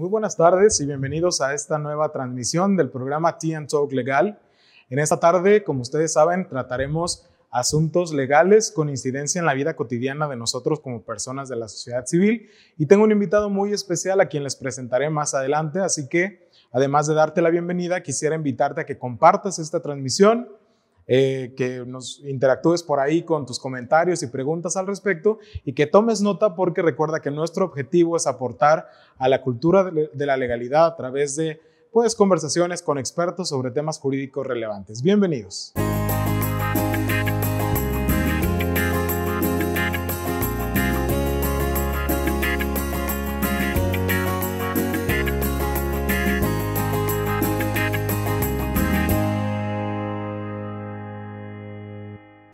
Muy buenas tardes y bienvenidos a esta nueva transmisión del programa Tea Talk Legal. En esta tarde, como ustedes saben, trataremos asuntos legales con incidencia en la vida cotidiana de nosotros como personas de la sociedad civil. Y tengo un invitado muy especial a quien les presentaré más adelante, así que además de darte la bienvenida, quisiera invitarte a que compartas esta transmisión eh, que nos interactúes por ahí con tus comentarios y preguntas al respecto y que tomes nota porque recuerda que nuestro objetivo es aportar a la cultura de la legalidad a través de pues conversaciones con expertos sobre temas jurídicos relevantes. Bienvenidos.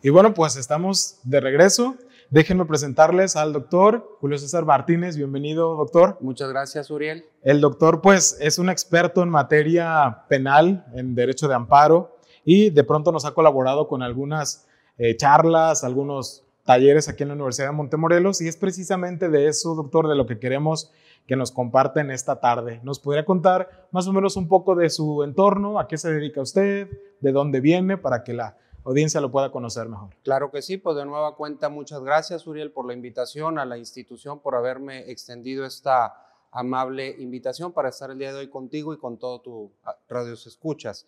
Y bueno, pues estamos de regreso. Déjenme presentarles al doctor Julio César Martínez. Bienvenido, doctor. Muchas gracias, Uriel. El doctor, pues, es un experto en materia penal, en derecho de amparo, y de pronto nos ha colaborado con algunas eh, charlas, algunos talleres aquí en la Universidad de Montemorelos, y es precisamente de eso, doctor, de lo que queremos que nos comparten esta tarde. ¿Nos podría contar más o menos un poco de su entorno, a qué se dedica usted, de dónde viene, para que la audiencia lo pueda conocer mejor. Claro que sí, pues de nueva cuenta, muchas gracias Uriel por la invitación, a la institución por haberme extendido esta amable invitación para estar el día de hoy contigo y con todo tu ah, radio escuchas.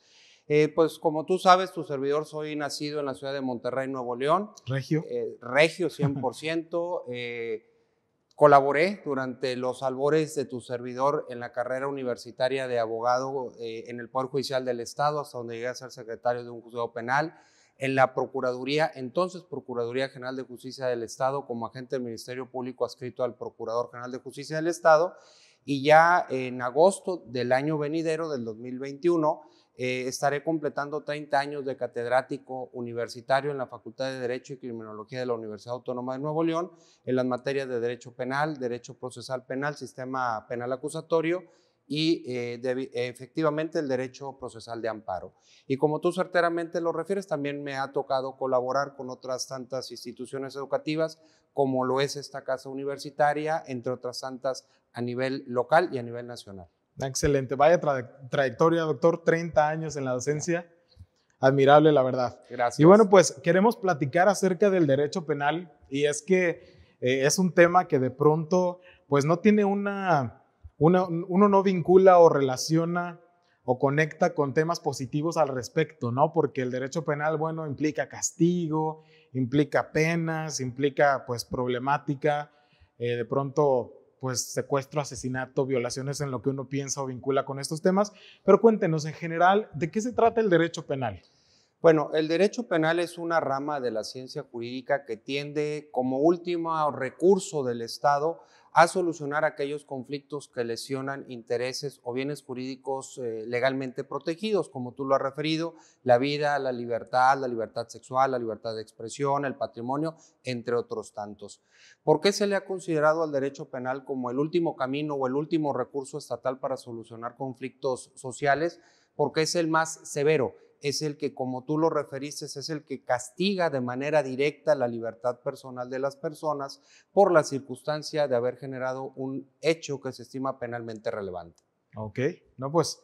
Eh, pues como tú sabes, tu servidor soy nacido en la ciudad de Monterrey, Nuevo León. Regio. Eh, regio 100%. Eh, colaboré durante los albores de tu servidor en la carrera universitaria de abogado en el Poder Judicial del Estado, hasta donde llegué a ser secretario de un juzgado penal en la Procuraduría, entonces Procuraduría General de Justicia del Estado, como agente del Ministerio Público adscrito al Procurador General de Justicia del Estado, y ya en agosto del año venidero, del 2021, eh, estaré completando 30 años de catedrático universitario en la Facultad de Derecho y Criminología de la Universidad Autónoma de Nuevo León en las materias de Derecho Penal, Derecho Procesal Penal, Sistema Penal Acusatorio y eh, efectivamente el derecho procesal de amparo. Y como tú certeramente lo refieres, también me ha tocado colaborar con otras tantas instituciones educativas, como lo es esta casa universitaria, entre otras tantas a nivel local y a nivel nacional. Ah, excelente, vaya trayectoria, doctor, 30 años en la docencia. Admirable, la verdad. Gracias. Y bueno, pues queremos platicar acerca del derecho penal y es que eh, es un tema que de pronto, pues no tiene una, uno, no vincula o relaciona o conecta con temas positivos al respecto, ¿no? Porque el derecho penal, bueno, implica castigo, implica penas, implica pues problemática, eh, de pronto pues secuestro, asesinato, violaciones en lo que uno piensa o vincula con estos temas. Pero cuéntenos en general, ¿de qué se trata el derecho penal? Bueno, el derecho penal es una rama de la ciencia jurídica que tiende como último recurso del Estado a solucionar aquellos conflictos que lesionan intereses o bienes jurídicos eh, legalmente protegidos, como tú lo has referido, la vida, la libertad, la libertad sexual, la libertad de expresión, el patrimonio, entre otros tantos. ¿Por qué se le ha considerado al derecho penal como el último camino o el último recurso estatal para solucionar conflictos sociales? Porque es el más severo, es el que, como tú lo referiste, es el que castiga de manera directa la libertad personal de las personas por la circunstancia de haber generado un hecho que se estima penalmente relevante. Ok, no, pues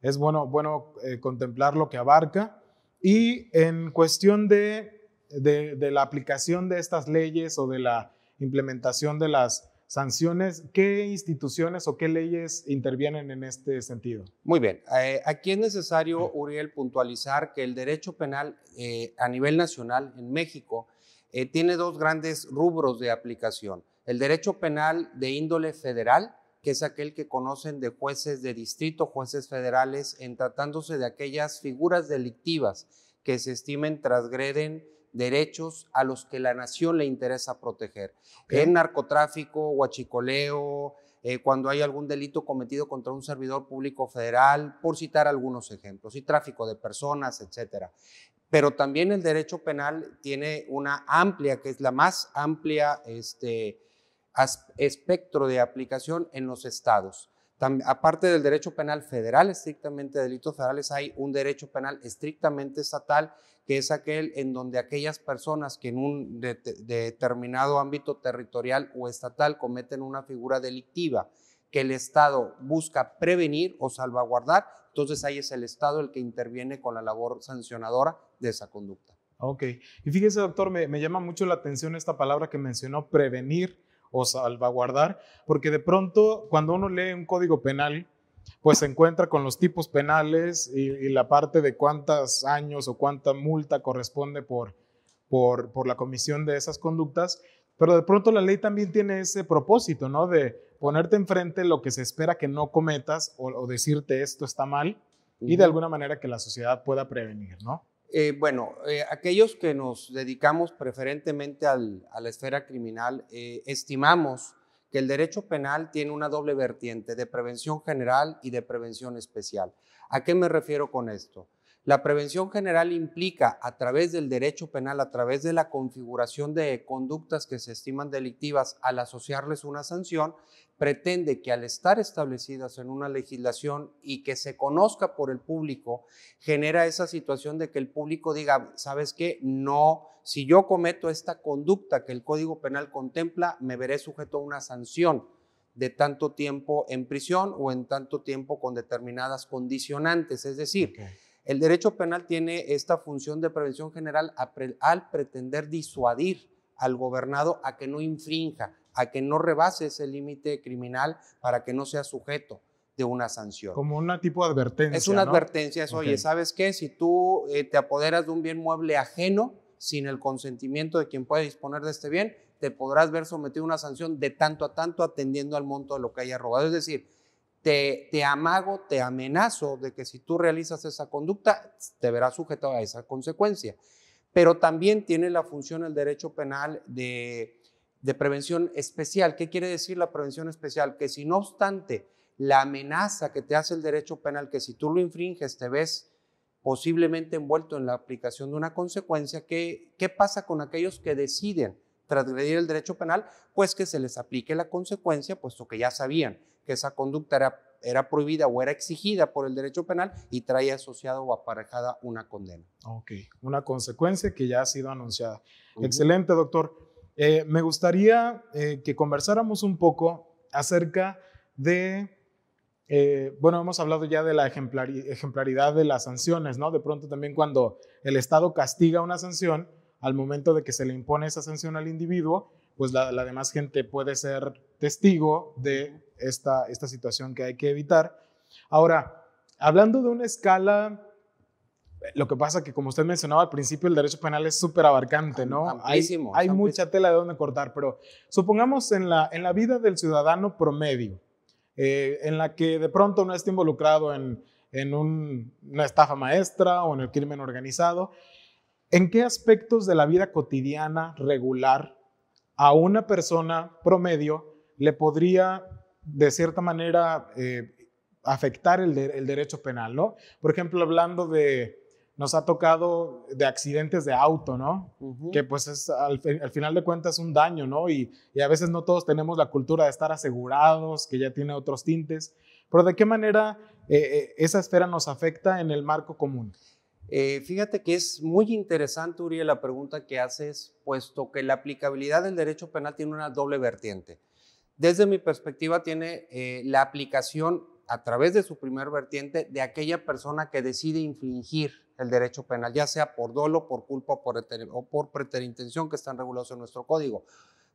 es bueno, bueno eh, contemplar lo que abarca. Y en cuestión de, de, de la aplicación de estas leyes o de la implementación de las sanciones, ¿qué instituciones o qué leyes intervienen en este sentido? Muy bien, eh, aquí es necesario, Uriel, puntualizar que el derecho penal eh, a nivel nacional en México eh, tiene dos grandes rubros de aplicación. El derecho penal de índole federal, que es aquel que conocen de jueces de distrito, jueces federales, en tratándose de aquellas figuras delictivas que se estimen transgreden derechos a los que la nación le interesa proteger. En narcotráfico, huachicoleo, eh, cuando hay algún delito cometido contra un servidor público federal, por citar algunos ejemplos, y tráfico de personas, etcétera. Pero también el derecho penal tiene una amplia, que es la más amplia este, espectro de aplicación en los estados. aparte del derecho penal federal, estrictamente delitos federales, hay un derecho penal estrictamente estatal que es aquel en donde aquellas personas que en un determinado ámbito territorial o estatal cometen una figura delictiva que el Estado busca prevenir o salvaguardar, entonces ahí es el Estado el que interviene con la labor sancionadora de esa conducta. Ok, y fíjese doctor, me, me llama mucho la atención esta palabra que mencionó, prevenir o salvaguardar, porque de pronto cuando uno lee un código penal, pues se encuentra con los tipos penales y, la parte de cuántos años o cuánta multa corresponde por, por, la comisión de esas conductas. Pero de pronto la ley también tiene ese propósito, ¿no? De ponerte enfrente lo que se espera que no cometas o, decirte esto está mal y de alguna manera que la sociedad pueda prevenir, ¿no? Eh, bueno, eh, aquellos que nos dedicamos preferentemente a la esfera criminal, eh, estimamos que el derecho penal tiene una doble vertiente de prevención general y de prevención especial. ¿A qué me refiero con esto? La prevención general implica, a través del derecho penal, a través de la configuración de conductas que se estiman delictivas al asociarles una sanción, pretende que al estar establecidas en una legislación y que se conozca por el público, genera esa situación de que el público diga, ¿sabes qué? No, si yo cometo esta conducta que el Código Penal contempla, me veré sujeto a una sanción de tanto tiempo en prisión o en tanto tiempo con determinadas condicionantes. Es decir, el derecho penal tiene esta función de prevención general al pretender disuadir al gobernado a que no infrinja, a que no rebase ese límite criminal para que no sea sujeto de una sanción. Como una tipo de advertencia. Es una advertencia, es, oye, ¿sabes qué? Si tú eh, te apoderas de un bien mueble ajeno sin el consentimiento de quien puede disponer de este bien, te podrás ver sometido a una sanción de tanto a tanto atendiendo al monto de lo que haya robado. Es decir, te, amago, te amenazo de que si tú realizas esa conducta, te verás sujeto a esa consecuencia. Pero también tiene la función el derecho penal de, de prevención especial. ¿Qué quiere decir la prevención especial? Que si no obstante la amenaza que te hace el derecho penal, que si tú lo infringes te ves posiblemente envuelto en la aplicación de una consecuencia, ¿qué, qué pasa con aquellos que deciden transgredir el derecho penal? Pues que se les aplique la consecuencia, puesto que ya sabían que esa conducta era, era prohibida o era exigida por el derecho penal y traía asociado o aparejada una condena. Ok, una consecuencia que ya ha sido anunciada. Excelente, doctor. Eh, me gustaría eh, que conversáramos un poco acerca de eh, bueno, hemos hablado ya de la ejemplaridad de las sanciones, ¿no? De pronto también cuando el Estado castiga una sanción, al momento de que se le impone esa sanción al individuo, pues la, demás gente puede ser testigo de esta, esta situación que hay que evitar. Ahora, hablando de una escala, lo que pasa que como usted mencionaba al principio, el derecho penal es súper abarcante, ¿no? hay, mucha tela de donde cortar, pero supongamos en la, en la vida del ciudadano promedio, eh, en la que de pronto no está involucrado en, una estafa maestra o en el crimen organizado, ¿en qué aspectos de la vida cotidiana regular a una persona promedio le podría, de cierta manera, eh, afectar el, derecho penal, ¿no? Por ejemplo, hablando de, nos ha tocado de accidentes de auto, ¿no? Que pues al, final de cuentas, es un daño, ¿no? Y, a veces no todos tenemos la cultura de estar asegurados, que ya tiene otros tintes, pero ¿de qué manera eh, eh, esa esfera nos afecta en el marco común? Eh, fíjate que es muy interesante, Uriel, la pregunta que haces, puesto que la aplicabilidad del derecho penal tiene una doble vertiente. Desde mi perspectiva, tiene eh, la aplicación a través de su primer vertiente de aquella persona que decide infringir el derecho penal, ya sea por dolo, por culpa o por preterintención que están regulados en nuestro código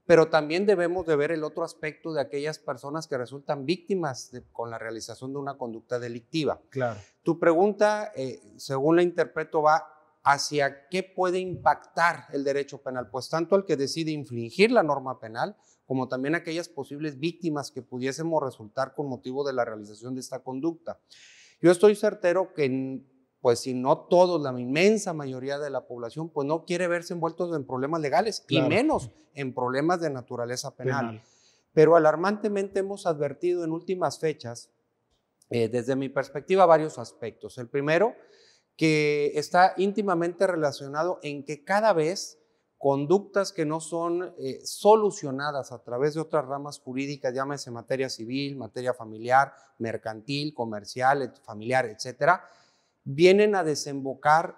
pero también debemos de ver el otro aspecto de aquellas personas que resultan víctimas con la realización de una conducta delictiva. Claro. Tu pregunta, eh, según la interpreto, va hacia qué puede impactar el derecho penal, pues tanto al que decide infringir la norma penal como también aquellas posibles víctimas que pudiésemos resultar con motivo de la realización de esta conducta. Yo estoy certero que pues si no todos, la inmensa mayoría de la población, pues no quiere verse envueltos en problemas legales y menos en problemas de naturaleza penal. Pero alarmantemente hemos advertido en últimas fechas, eh, desde mi perspectiva, varios aspectos. El primero, que está íntimamente relacionado en que cada vez conductas que no son eh, solucionadas a través de otras ramas jurídicas, llámese materia civil, materia familiar, mercantil, comercial, familiar, etcétera, vienen a desembocar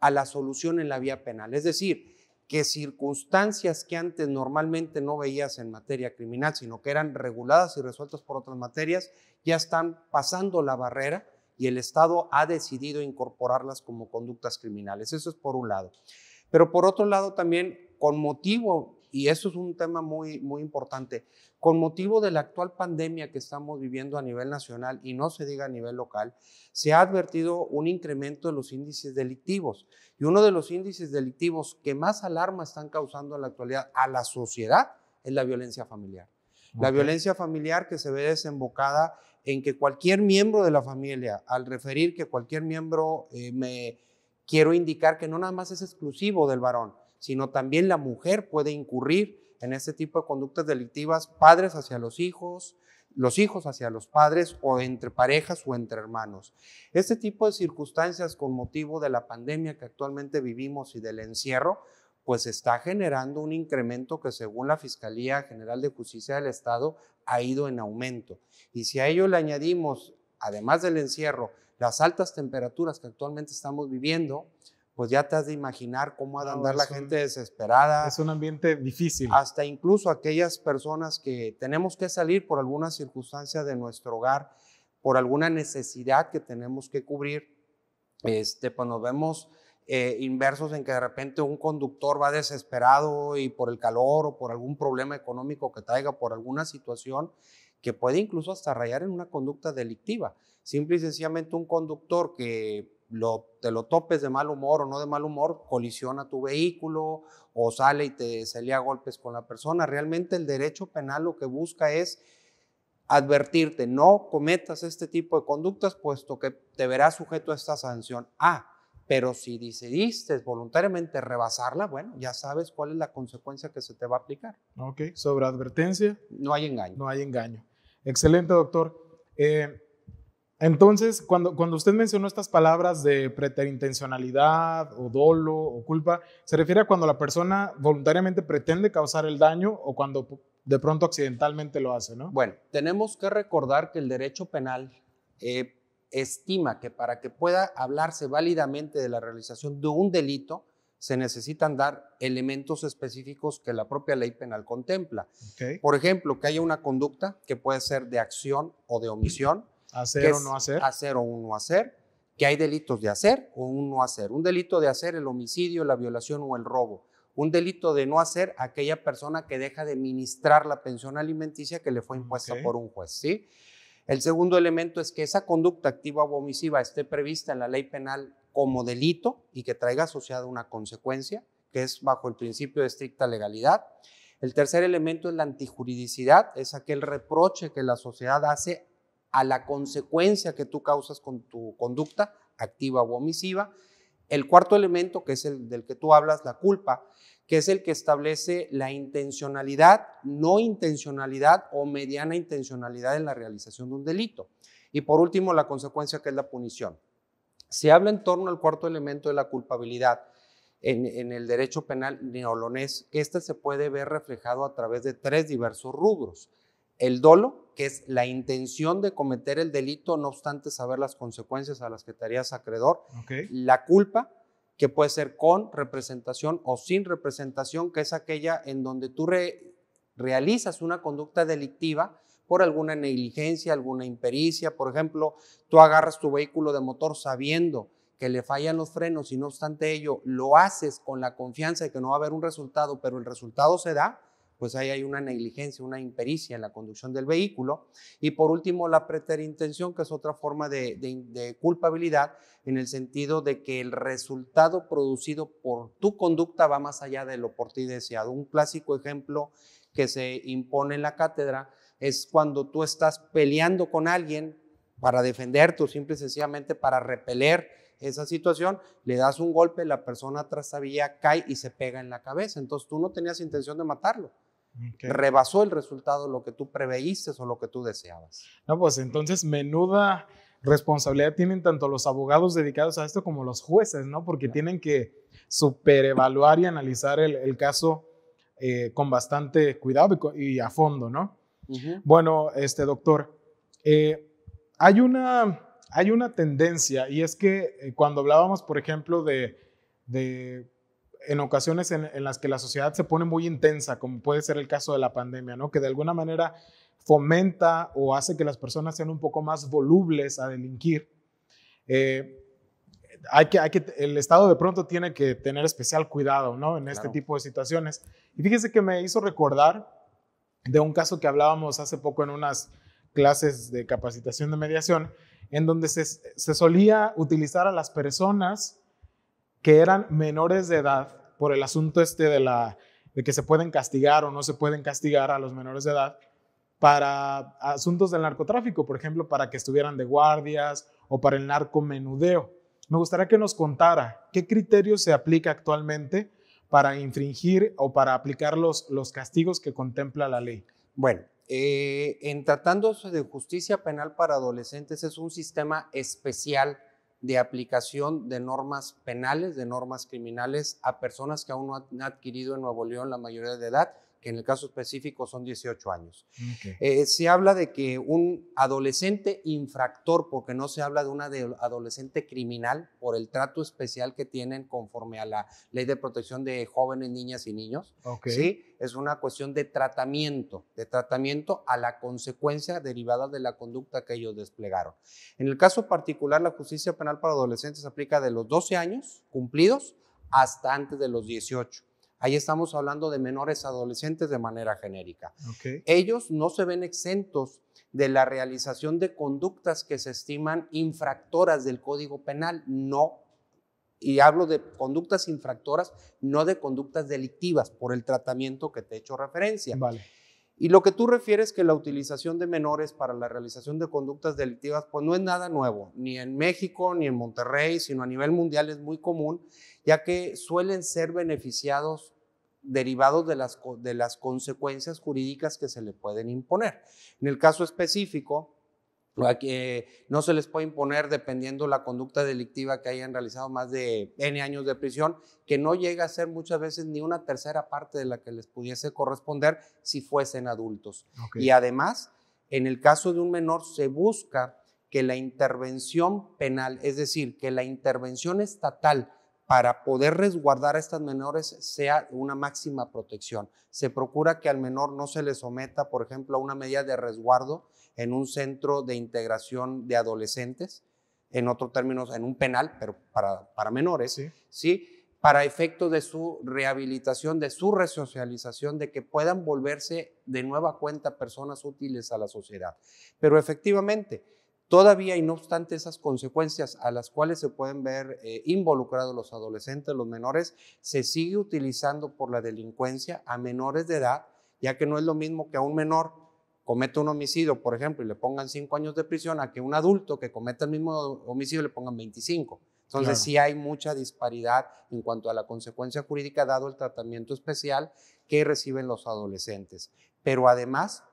a la solución en la vía penal. Es decir, que circunstancias que antes normalmente no veías en materia criminal, sino que eran reguladas y resueltas por otras materias, ya están pasando la barrera y el Estado ha decidido incorporarlas como conductas criminales. Eso es por un lado. Pero por otro lado también, con motivo y eso es un tema muy, muy importante. Con motivo de la actual pandemia que estamos viviendo a nivel nacional y no se diga a nivel local, se ha advertido un incremento de los índices delictivos. Y uno de los índices delictivos que más alarma están causando en la actualidad a la sociedad es la violencia familiar. La violencia familiar que se ve desembocada en que cualquier miembro de la familia, al referir que cualquier miembro, eh, me quiero indicar que no nada más es exclusivo del varón, sino también la mujer puede incurrir en este tipo de conductas delictivas, padres hacia los hijos, los hijos hacia los padres o entre parejas o entre hermanos. Este tipo de circunstancias con motivo de la pandemia que actualmente vivimos y del encierro, pues está generando un incremento que según la Fiscalía General de Justicia del Estado ha ido en aumento. Y si a ello le añadimos, además del encierro, las altas temperaturas que actualmente estamos viviendo, pues ya te has de imaginar cómo ha de andar la gente desesperada. Es un ambiente difícil. Hasta incluso aquellas personas que tenemos que salir por alguna circunstancia de nuestro hogar, por alguna necesidad que tenemos que cubrir, este, pues nos vemos eh, inversos en que de repente un conductor va desesperado y por el calor o por algún problema económico que traiga, por alguna situación que puede incluso hasta rayar en una conducta delictiva. Simple y sencillamente un conductor que te lo topes de mal humor o no de mal humor, colisiona tu vehículo o sale y te salía a golpes con la persona. Realmente el derecho penal lo que busca es advertirte, no cometas este tipo de conductas, puesto que te verás sujeto a esta sanción. Ah, pero si decidiste voluntariamente rebasarla, bueno, ya sabes cuál es la consecuencia que se te va a aplicar. Ok, sobre advertencia. No hay engaño. No hay engaño. Excelente, doctor. Eh, entonces, cuando, usted mencionó estas palabras de preterintencionalidad o dolo o culpa, ¿se refiere a cuando la persona voluntariamente pretende causar el daño o cuando de pronto accidentalmente lo hace, Bueno, tenemos que recordar que el derecho penal eh, estima que para que pueda hablarse válidamente de la realización de un delito, se necesitan dar elementos específicos que la propia ley penal contempla. Por ejemplo, que haya una conducta que puede ser de acción o de omisión Hacer o no hacer. Hacer o no hacer. Que hay delitos de hacer o un no hacer. Un delito de hacer el homicidio, la violación o el robo. Un delito de no hacer aquella persona que deja de ministrar la pensión alimenticia que le fue impuesta por un juez, ¿sí? El segundo elemento es que esa conducta activa o omisiva esté prevista en la ley penal como delito y que traiga asociada una consecuencia, que es bajo el principio de estricta legalidad. El tercer elemento es la antijuridicidad, es aquel reproche que la sociedad hace a la consecuencia que tú causas con tu conducta activa o omisiva. El cuarto elemento, que es el del que tú hablas, la culpa, que es el que establece la intencionalidad, no intencionalidad o mediana intencionalidad en la realización de un delito. Y por último, la consecuencia, que es la punición. Se habla en torno al cuarto elemento de la culpabilidad en, el derecho penal neolonés, que este se puede ver reflejado a través de tres diversos rubros. El dolo, que es la intención de cometer el delito, no obstante saber las consecuencias a las que te harías acreedor. La culpa, que puede ser con representación o sin representación, que es aquella en donde tú realizas una conducta delictiva por alguna negligencia, alguna impericia. Por ejemplo, tú agarras tu vehículo de motor sabiendo que le fallan los frenos y no obstante ello lo haces con la confianza de que no va a haber un resultado, pero el resultado se da, pues ahí hay una negligencia, una impericia en la conducción del vehículo. Y por último, la preterintención, que es otra forma de, culpabilidad, en el sentido de que el resultado producido por tu conducta va más allá de lo por ti deseado. Un clásico ejemplo que se impone en la cátedra es cuando tú estás peleando con alguien para defenderte o simple y sencillamente para repeler esa situación, le das un golpe, la persona vía cae y se pega en la cabeza. Entonces tú no tenías intención de matarlo, Rebasó el resultado lo que tú preveíste o lo que tú deseabas. No, pues entonces menuda responsabilidad tienen tanto los abogados dedicados a esto como los jueces, ¿no? Porque tienen que superevaluar y analizar el, caso eh, con bastante cuidado y, a fondo, ¿no? Bueno, este doctor, eh, hay, una, hay una tendencia y es que eh, cuando hablábamos, por ejemplo, de, de en ocasiones en, las que la sociedad se pone muy intensa, como puede ser el caso de la pandemia, ¿no? que de alguna manera fomenta o hace que las personas sean un poco más volubles a delinquir. Eh, hay que, que, el Estado de pronto tiene que tener especial cuidado en este tipo de situaciones. Y fíjese que me hizo recordar de un caso que hablábamos hace poco en unas clases de capacitación de mediación, en donde se solía utilizar a las personas que eran menores de edad por el asunto este de, la, de que se pueden castigar o no se pueden castigar a los menores de edad para asuntos del narcotráfico, por ejemplo, para que estuvieran de guardias o para el narcomenudeo. Me gustaría que nos contara qué criterio se aplica actualmente para infringir o para aplicar los, castigos que contempla la ley. Bueno, eh, en tratándose de justicia penal para adolescentes es un sistema especial de aplicación de normas penales, de normas criminales a personas que aún no han adquirido en Nuevo León la mayoría de edad en el caso específico son 18 años. Mm, eh, se habla de que un adolescente infractor, porque no se habla de un adolescente criminal por el trato especial que tienen conforme a la ley de protección de jóvenes, niñas y niños, ¿sí? es una cuestión de tratamiento, de tratamiento a la consecuencia derivada de la conducta que ellos desplegaron. En el caso particular, la justicia penal para adolescentes aplica de los 12 años cumplidos hasta antes de los 18. Ahí estamos hablando de menores adolescentes de manera genérica. Ellos no se ven exentos de la realización de conductas que se estiman infractoras del Código Penal, no. Y hablo de conductas infractoras, no de conductas delictivas, por el tratamiento que te he hecho referencia. Vale. Y lo que tú refieres que la utilización de menores para la realización de conductas delictivas, pues no es nada nuevo, ni en México, ni en Monterrey, sino a nivel mundial es muy común, ya que suelen ser beneficiados derivados de las, de las consecuencias jurídicas que se le pueden imponer. En el caso específico, no se les puede imponer, dependiendo la conducta delictiva que hayan realizado, más de N años de prisión, que no llega a ser muchas veces ni una tercera parte de la que les pudiese corresponder si fuesen adultos. Y además, en el caso de un menor, se busca que la intervención penal, es decir, que la intervención estatal para poder resguardar a estas menores sea una máxima protección. Se procura que al menor no se le someta, por ejemplo, a una medida de resguardo, en un centro de integración de adolescentes, en otros términos, en un penal, pero para, para menores, ¿sí? para efectos de su rehabilitación, de su resocialización, de que puedan volverse de nueva cuenta personas útiles a la sociedad. Pero efectivamente, todavía y no obstante esas consecuencias a las cuales se pueden ver eh, involucrados los adolescentes, los menores, se sigue utilizando por la delincuencia a menores de edad, ya que no es lo mismo que a un menor cometa un homicidio, por ejemplo, y le pongan cinco años de prisión, a que un adulto que cometa el mismo homicidio le pongan 25. Entonces sí hay mucha disparidad en cuanto a la consecuencia jurídica dado el tratamiento especial que reciben los adolescentes. Pero además,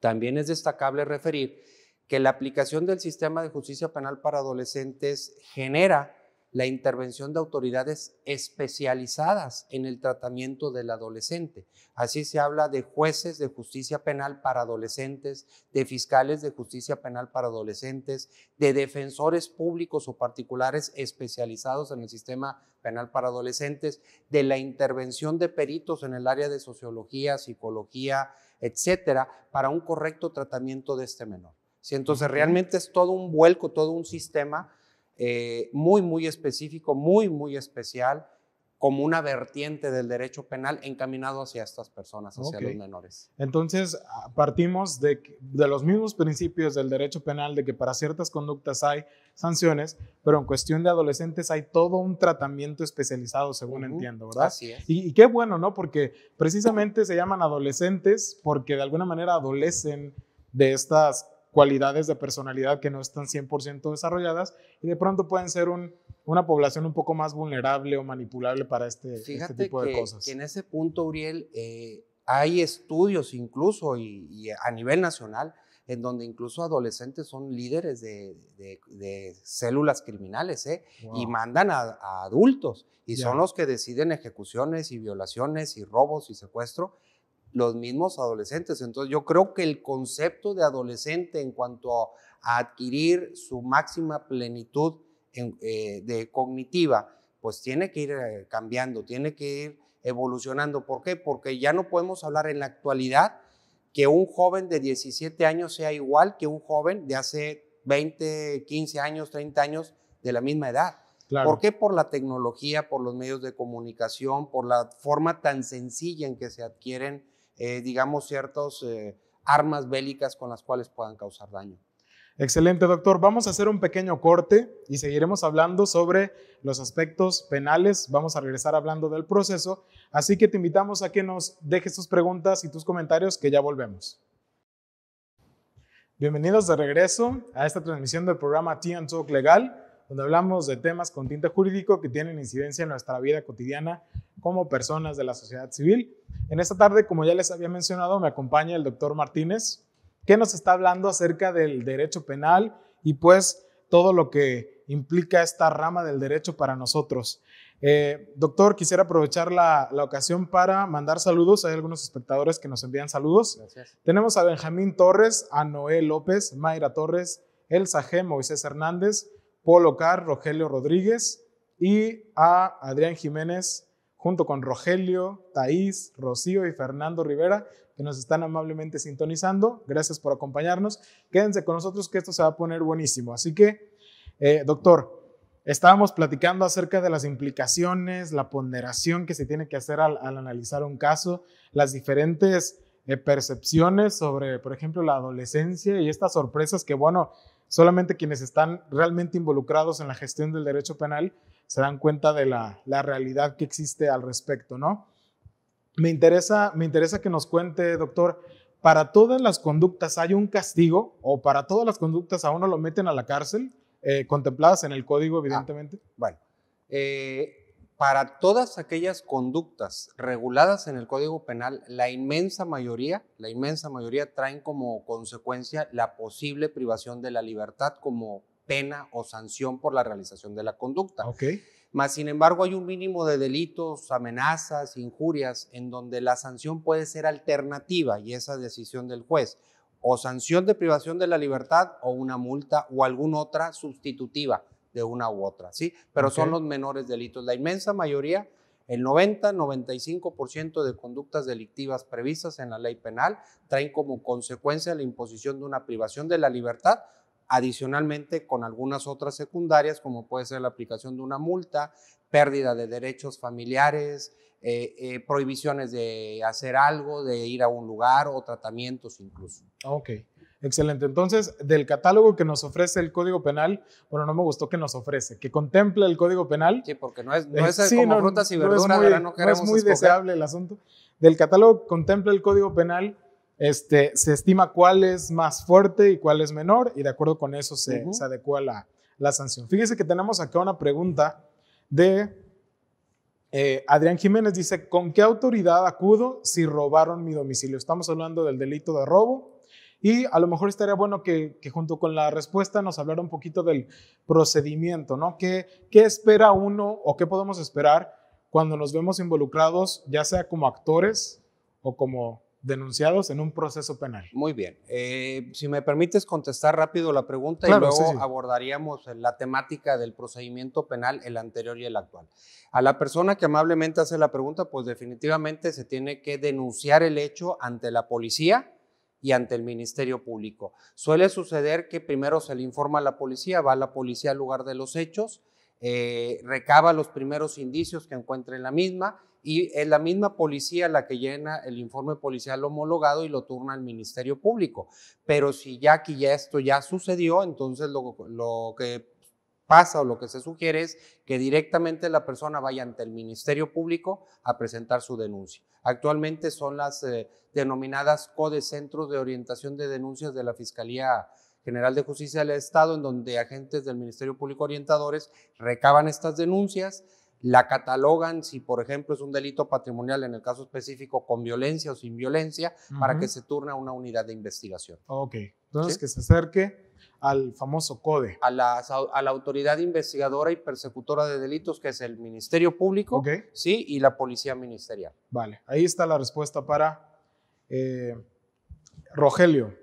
también es destacable referir que la aplicación del sistema de justicia penal para adolescentes genera la intervención de autoridades especializadas en el tratamiento del adolescente. Así se habla de jueces de justicia penal para adolescentes, de fiscales de justicia penal para adolescentes, de defensores públicos o particulares especializados en el sistema penal para adolescentes, de la intervención de peritos en el área de sociología, psicología, etcétera, para un correcto tratamiento de este menor. Sí, entonces realmente es todo un vuelco, todo un sistema eh, muy, muy específico, muy, muy especial, como una vertiente del derecho penal encaminado hacia estas personas, hacia los menores. Entonces, partimos de, de, los mismos principios del derecho penal, de que para ciertas conductas hay sanciones, pero en cuestión de adolescentes hay todo un tratamiento especializado, según entiendo, ¿verdad? Así es. Y, y, qué bueno, ¿no? Porque precisamente se llaman adolescentes porque de alguna manera adolecen de estas cualidades de personalidad que no están 100% desarrolladas y de pronto pueden ser una población un poco más vulnerable o manipulable para este, este tipo de cosas. Que en ese punto, Uriel, eh, hay estudios incluso y, a nivel nacional en donde incluso adolescentes son líderes de, de, células criminales ¿eh? y mandan a, adultos y son los que deciden ejecuciones y violaciones y robos y secuestro los mismos adolescentes. Entonces yo creo que el concepto de adolescente en cuanto a, adquirir su máxima plenitud eh, de cognitiva, pues tiene que ir eh, cambiando, tiene que ir evolucionando. ¿Por qué? Porque ya no podemos hablar en la actualidad que un joven de 17 años sea igual que un joven de hace 20, 15 años, 30 años de la misma edad. ¿Por qué? Por la tecnología, por los medios de comunicación, por la forma tan sencilla en que se adquieren eh, digamos, ciertas eh, armas bélicas con las cuales puedan causar daño. Excelente, doctor. Vamos a hacer un pequeño corte y seguiremos hablando sobre los aspectos penales. Vamos a regresar hablando del proceso. Así que te invitamos a que nos dejes tus preguntas y tus comentarios, que ya volvemos. Bienvenidos de regreso a esta transmisión del programa Tea Talk Legal, donde hablamos de temas con tinte jurídico que tienen incidencia en nuestra vida cotidiana como personas de la sociedad civil. En esta tarde, como ya les había mencionado, me acompaña el doctor Martínez, que nos está hablando acerca del derecho penal y pues todo lo que implica esta rama del derecho para nosotros. Eh, doctor, quisiera aprovechar la, la, ocasión para mandar saludos. Hay algunos espectadores que nos envían saludos. Gracias. Tenemos a Benjamín Torres, a Noé López, Mayra Torres, Elsa G, Moisés Hernández, Polo Rogelio Rodríguez y a Adrián Jiménez junto con Rogelio, Taís, Rocío y Fernando Rivera, que nos están amablemente sintonizando. Gracias por acompañarnos. Quédense con nosotros que esto se va a poner buenísimo. Así que, eh, doctor, estábamos platicando acerca de las implicaciones, la ponderación que se tiene que hacer al, analizar un caso, las diferentes eh, percepciones sobre, por ejemplo, la adolescencia y estas sorpresas que, bueno, solamente quienes están realmente involucrados en la gestión del derecho penal se dan cuenta de la, realidad que existe al respecto, ¿no? Me interesa, me interesa que nos cuente, doctor, ¿para todas las conductas hay un castigo o para todas las conductas a uno lo meten a la cárcel, eh, contempladas en el código, ah. evidentemente? bueno, eh, para todas aquellas conductas reguladas en el código penal, la inmensa mayoría, la inmensa mayoría traen como consecuencia la posible privación de la libertad como pena o sanción por la realización de la conducta. Okay. sin embargo, hay un mínimo de delitos, amenazas, injurias, en donde la sanción puede ser alternativa y esa decisión del juez, o sanción de privación de la libertad o una multa o alguna otra sustitutiva de una u otra, ¿sí? Pero son los menores delitos. La inmensa mayoría, el 90-95% de conductas delictivas previstas en la ley penal traen como consecuencia la imposición de una privación de la libertad adicionalmente con algunas otras secundarias, como puede ser la aplicación de una multa, pérdida de derechos familiares, eh, eh, prohibiciones de hacer algo, de ir a un lugar o tratamientos incluso. Ok, excelente. Entonces, del catálogo que nos ofrece el Código Penal, bueno, no me gustó que nos ofrece, que contempla el Código Penal. Sí, porque no es, no eh, es como no, frutas y verduras, es muy, deseable el asunto. Del catálogo que contempla el Código Penal, este, se estima cuál es más fuerte y cuál es menor y de acuerdo con eso se, adecua la, sanción. Fíjese que tenemos acá una pregunta de eh, Adrián Jiménez. Dice, ¿con qué autoridad acudo si robaron mi domicilio? Estamos hablando del delito de robo y a lo mejor estaría bueno que, junto con la respuesta nos hablara un poquito del procedimiento, ¿no? ¿Qué espera uno o qué podemos esperar cuando nos vemos involucrados, ya sea como actores o como denunciados en un proceso penal. Muy bien. Eh, si me permites contestar rápido la pregunta y luego abordaríamos la temática del procedimiento penal, el anterior y el actual. A la persona que amablemente hace la pregunta, pues definitivamente se tiene que denunciar el hecho ante la policía y ante el Ministerio Público. Suele suceder que primero se le informa a la policía, va la policía al lugar de los hechos, eh, recaba los primeros indicios que encuentre en la misma y es eh, la misma policía la que llena el informe policial homologado y lo turna al Ministerio Público. Pero si ya aquí ya esto ya sucedió, entonces lo, que pasa o lo que se sugiere es que directamente la persona vaya ante el Ministerio Público a presentar su denuncia. Actualmente son las eh, denominadas CODE Centros de Orientación de Denuncias de la Fiscalía General de Justicia del Estado, en donde agentes del Ministerio Público Orientadores recaban estas denuncias, la catalogan si, por ejemplo, es un delito patrimonial, en el caso específico, con violencia o sin violencia, para que se turne a una unidad de investigación. Ok, entonces que se acerque al famoso CODE. A la, autoridad investigadora y persecutora de delitos, que es el Ministerio Público, sí, y la Policía Ministerial. Vale, ahí está la respuesta para eh, Rogelio.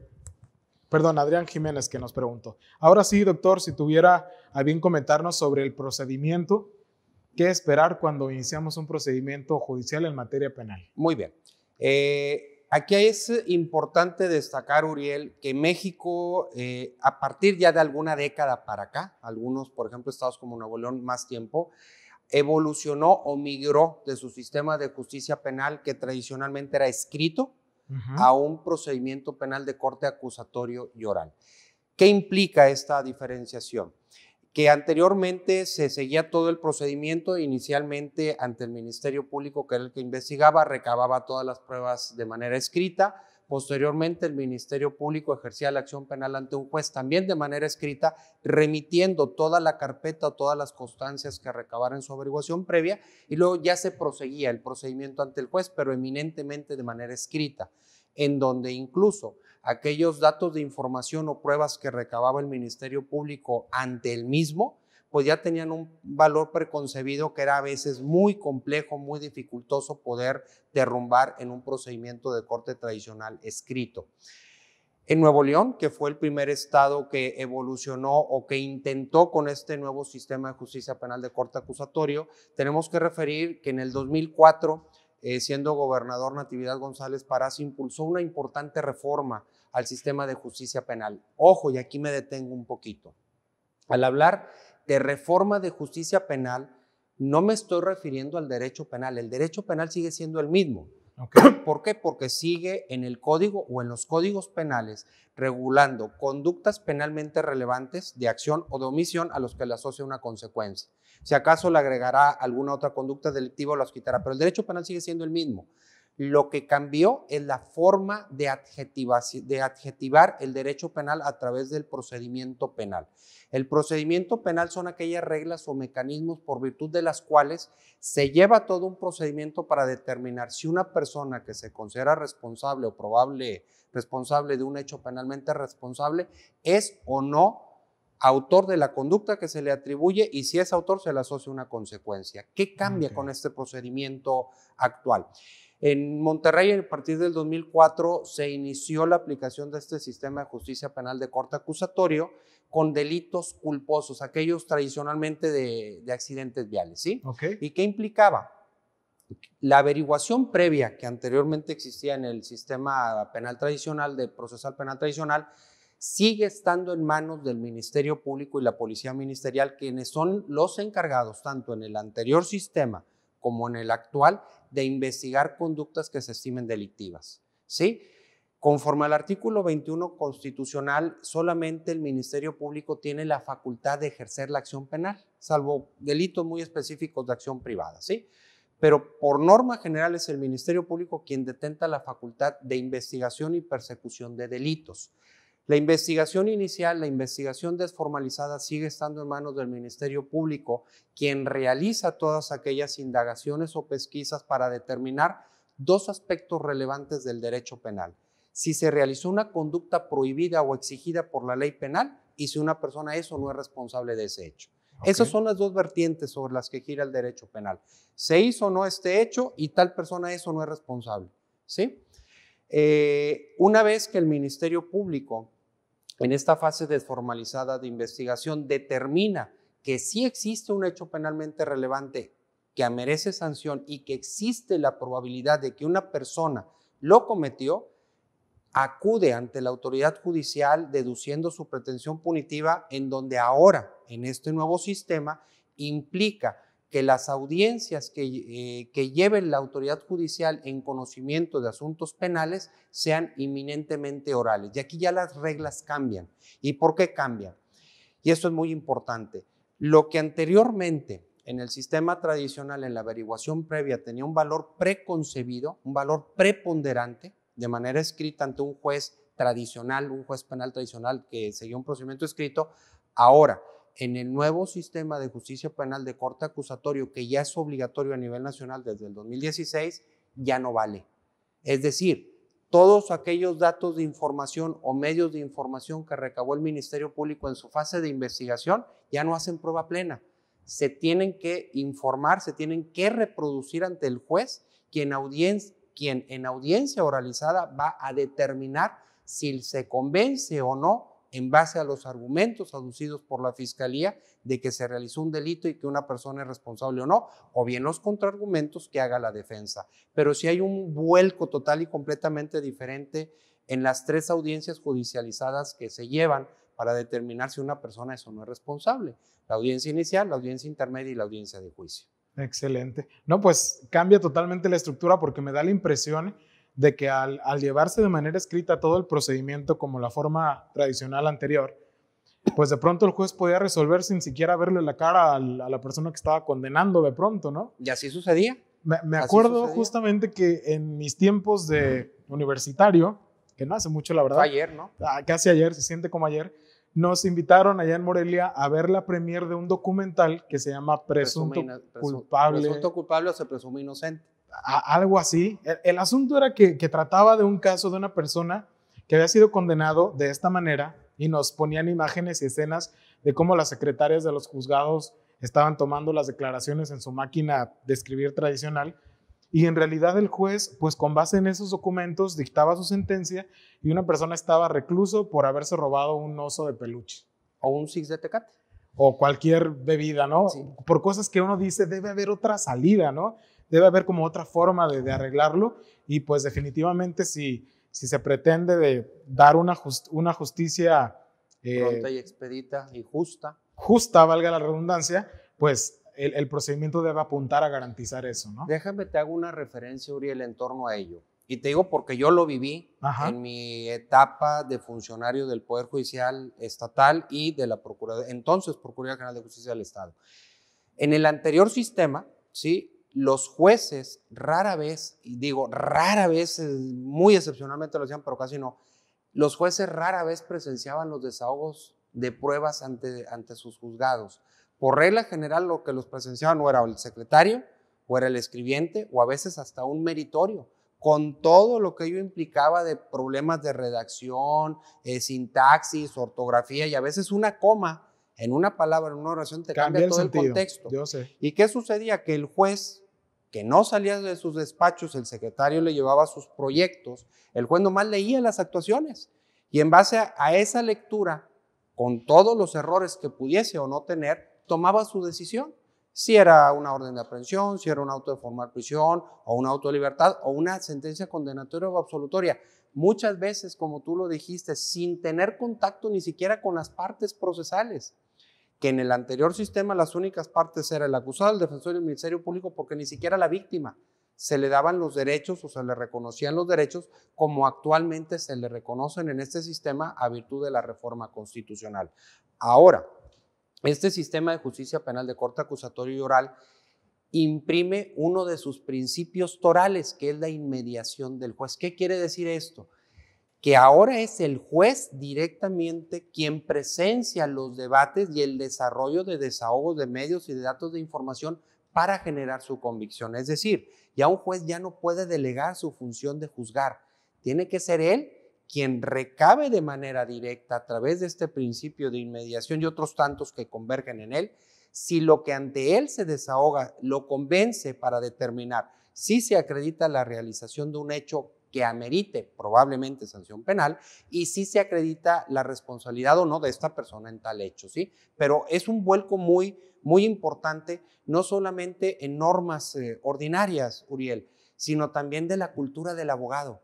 Perdón, Adrián Jiménez que nos preguntó. Ahora sí, doctor, si tuviera a bien comentarnos sobre el procedimiento qué esperar cuando iniciamos un procedimiento judicial en materia penal. Muy bien. Eh, aquí es importante destacar, Uriel, que México, eh, a partir ya de alguna década para acá, algunos, por ejemplo, estados como Nuevo León, más tiempo, evolucionó o migró de su sistema de justicia penal que tradicionalmente era escrito a un procedimiento penal de corte acusatorio y oral. ¿Qué implica esta diferenciación? que anteriormente se seguía todo el procedimiento inicialmente ante el Ministerio Público, que era el que investigaba, recababa todas las pruebas de manera escrita. Posteriormente, el Ministerio Público ejercía la acción penal ante un juez también de manera escrita, remitiendo toda la carpeta, o todas las constancias que recabara en su averiguación previa, y luego ya se proseguía el procedimiento ante el juez, pero eminentemente de manera escrita, en donde incluso aquellos datos de información o pruebas que recababa el Ministerio Público ante el mismo, pues ya tenían un valor preconcebido que era a veces muy complejo, muy dificultoso poder derrumbar en un procedimiento de corte tradicional escrito. En Nuevo León, que fue el primer estado que evolucionó o que intentó con este nuevo sistema de justicia penal de corte acusatorio, tenemos que referir que en el 2004 eh, siendo gobernador Natividad González Parás, impulsó una importante reforma al sistema de justicia penal. Ojo, y aquí me detengo un poquito. Al hablar de reforma de justicia penal, no me estoy refiriendo al derecho penal. El derecho penal sigue siendo el mismo. ¿Por qué? Porque sigue en el código o en los códigos penales regulando conductas penalmente relevantes de acción o de omisión a los que le asocia una consecuencia. Si acaso le agregará alguna otra conducta delictiva o las quitará, pero el derecho penal sigue siendo el mismo. Lo que cambió es la forma de, adjetivar el derecho penal a través del procedimiento penal. El procedimiento penal son aquellas reglas o mecanismos por virtud de las cuales se lleva todo un procedimiento para determinar si una persona que se considera responsable o probable responsable de un hecho penalmente responsable es o no autor de la conducta que se le atribuye y si es autor se le asocia una consecuencia. ¿Qué cambia con este procedimiento actual? En Monterrey, a partir del 2004, se inició la aplicación de este sistema de justicia penal de corte acusatorio con delitos culposos, aquellos tradicionalmente de, accidentes viales, ¿Y qué implicaba? La averiguación previa que anteriormente existía en el sistema penal tradicional, de procesal penal tradicional, sigue estando en manos del Ministerio Público y la Policía Ministerial, quienes son los encargados, tanto en el anterior sistema como en el actual, de investigar conductas que se estimen delictivas. ¿Sí? Conforme al artículo 21 constitucional, solamente el Ministerio Público tiene la facultad de ejercer la acción penal, salvo delitos muy específicos de acción privada, ¿sí? Pero por norma general es el Ministerio Público quien detenta la facultad de investigación y persecución de delitos. La investigación inicial, la investigación desformalizada sigue estando en manos del Ministerio Público, quien realiza todas aquellas indagaciones o pesquisas para determinar dos aspectos relevantes del derecho penal. Si se realizó una conducta prohibida o exigida por la ley penal y si una persona es o no es responsable de ese hecho. Esas son las dos vertientes sobre las que gira el derecho penal. Se hizo o no este hecho y tal persona es o no es responsable. ¿sí? Eh, una vez que el Ministerio Público en esta fase desformalizada de investigación determina que sí existe un hecho penalmente relevante que merece sanción y que existe la probabilidad de que una persona lo cometió, acude ante la autoridad judicial deduciendo su pretensión punitiva en donde ahora, en este nuevo sistema, implica que las audiencias que, eh, que, lleven la autoridad judicial en conocimiento de asuntos penales sean inminentemente orales. Y aquí ya las reglas cambian. ¿Y por qué cambian? Y esto es muy importante. Lo que anteriormente en el sistema tradicional, en la averiguación previa, tenía un valor preconcebido, un valor preponderante, de manera escrita ante un juez tradicional, un juez penal tradicional que seguía un procedimiento escrito, ahora en el nuevo sistema de justicia penal de corte acusatorio, que ya es obligatorio a nivel nacional desde el 2016, ya no vale. Es decir, todos aquellos datos de información o medios de información que recabó el Ministerio Público en su fase de investigación ya no hacen prueba plena. Se tienen que informar, se tienen que reproducir ante el juez, quien, quien en audiencia oralizada va a determinar si se convence o no en base a los argumentos aducidos por la Fiscalía de que se realizó un delito y que una persona es responsable o no, o bien los contraargumentos que haga la defensa. Pero si hay un vuelco total y completamente diferente en las tres audiencias judicializadas que se llevan para determinar si una persona es o no es responsable. La audiencia inicial, la audiencia intermedia y la audiencia de juicio. Excelente. No, pues cambia totalmente la estructura porque me da la impresión de que al, llevarse de manera escrita todo el procedimiento como la forma tradicional anterior, pues de pronto el juez podía resolver sin siquiera verle la cara a la, persona que estaba condenando de pronto, ¿no? Y así sucedía. Me, acuerdo justamente que en mis tiempos de universitario, que no hace mucho la verdad. ayer, ¿no? Ah, casi ayer, se siente como ayer nos invitaron allá en Morelia a ver la premier de un documental que se llama Presunto Culpable. Presunto Culpable se presume inocente algo así. El, asunto era que, trataba de un caso de una persona que había sido condenado de esta manera y nos ponían imágenes y escenas de cómo las secretarias de los juzgados estaban tomando las declaraciones en su máquina de escribir tradicional. Y en realidad el juez, pues con base en esos documentos, dictaba su sentencia y una persona estaba recluso por haberse robado un oso de peluche. O un six de tecate. O cualquier bebida, ¿no? Por cosas que uno dice, debe haber otra salida, ¿no? debe haber como otra forma de, arreglarlo y pues definitivamente si, si se pretende de dar una, una justicia... Eh, Pronta y expedita y justa. Justa, valga la redundancia, pues el, procedimiento debe apuntar a garantizar eso, ¿no? Déjame, te hago una referencia, Uriel, en torno a ello. Y te digo porque yo lo viví en mi etapa de funcionario del Poder Judicial Estatal y de la Procuraduría, entonces Procuraduría General de Justicia del Estado. En el anterior sistema, ¿sí? los jueces rara vez, y digo rara vez, muy excepcionalmente lo hacían, pero casi no, los jueces rara vez presenciaban los desahogos de pruebas ante, ante sus juzgados. Por regla general, lo que los presenciaban no era el secretario, o era el escribiente, o a veces hasta un meritorio, con todo lo que ello implicaba de problemas de redacción, eh, sintaxis, ortografía y a veces una coma en una palabra, en una oración, te cambia, todo el contexto. ¿Y qué sucedía? Que el juez que no salía de sus despachos, el secretario le llevaba sus proyectos, el juez nomás leía las actuaciones y en base a, a esa lectura, con todos los errores que pudiese o no tener, tomaba su decisión. Si era una orden de aprehensión, si era un auto de formal prisión o un auto de libertad o una sentencia condenatoria o absolutoria. Muchas veces, como tú lo dijiste, sin tener contacto ni siquiera con las partes procesales que en el anterior sistema las únicas partes eran el acusado, el defensor y el Ministerio Público, porque ni siquiera la víctima se le daban los derechos o se le reconocían los derechos como actualmente se le reconocen en este sistema a virtud de la reforma constitucional. Ahora, este sistema de justicia penal de corte acusatorio y oral imprime uno de sus principios torales, que es la inmediación del juez. ¿Qué quiere decir esto? que ahora es el juez directamente quien presencia los debates y el desarrollo de desahogos de medios y de datos de información para generar su convicción. Es decir, ya un juez ya no puede delegar su función de juzgar. Tiene que ser él quien recabe de manera directa a través de este principio de inmediación y otros tantos que convergen en él, si lo que ante él se desahoga lo convence para determinar si se acredita la realización de un hecho que amerite probablemente sanción penal y si se acredita la responsabilidad o no de esta persona en tal hecho, ¿sí? Pero es un vuelco muy, muy importante, no solamente en normas eh, ordinarias, Uriel, sino también de la cultura del abogado.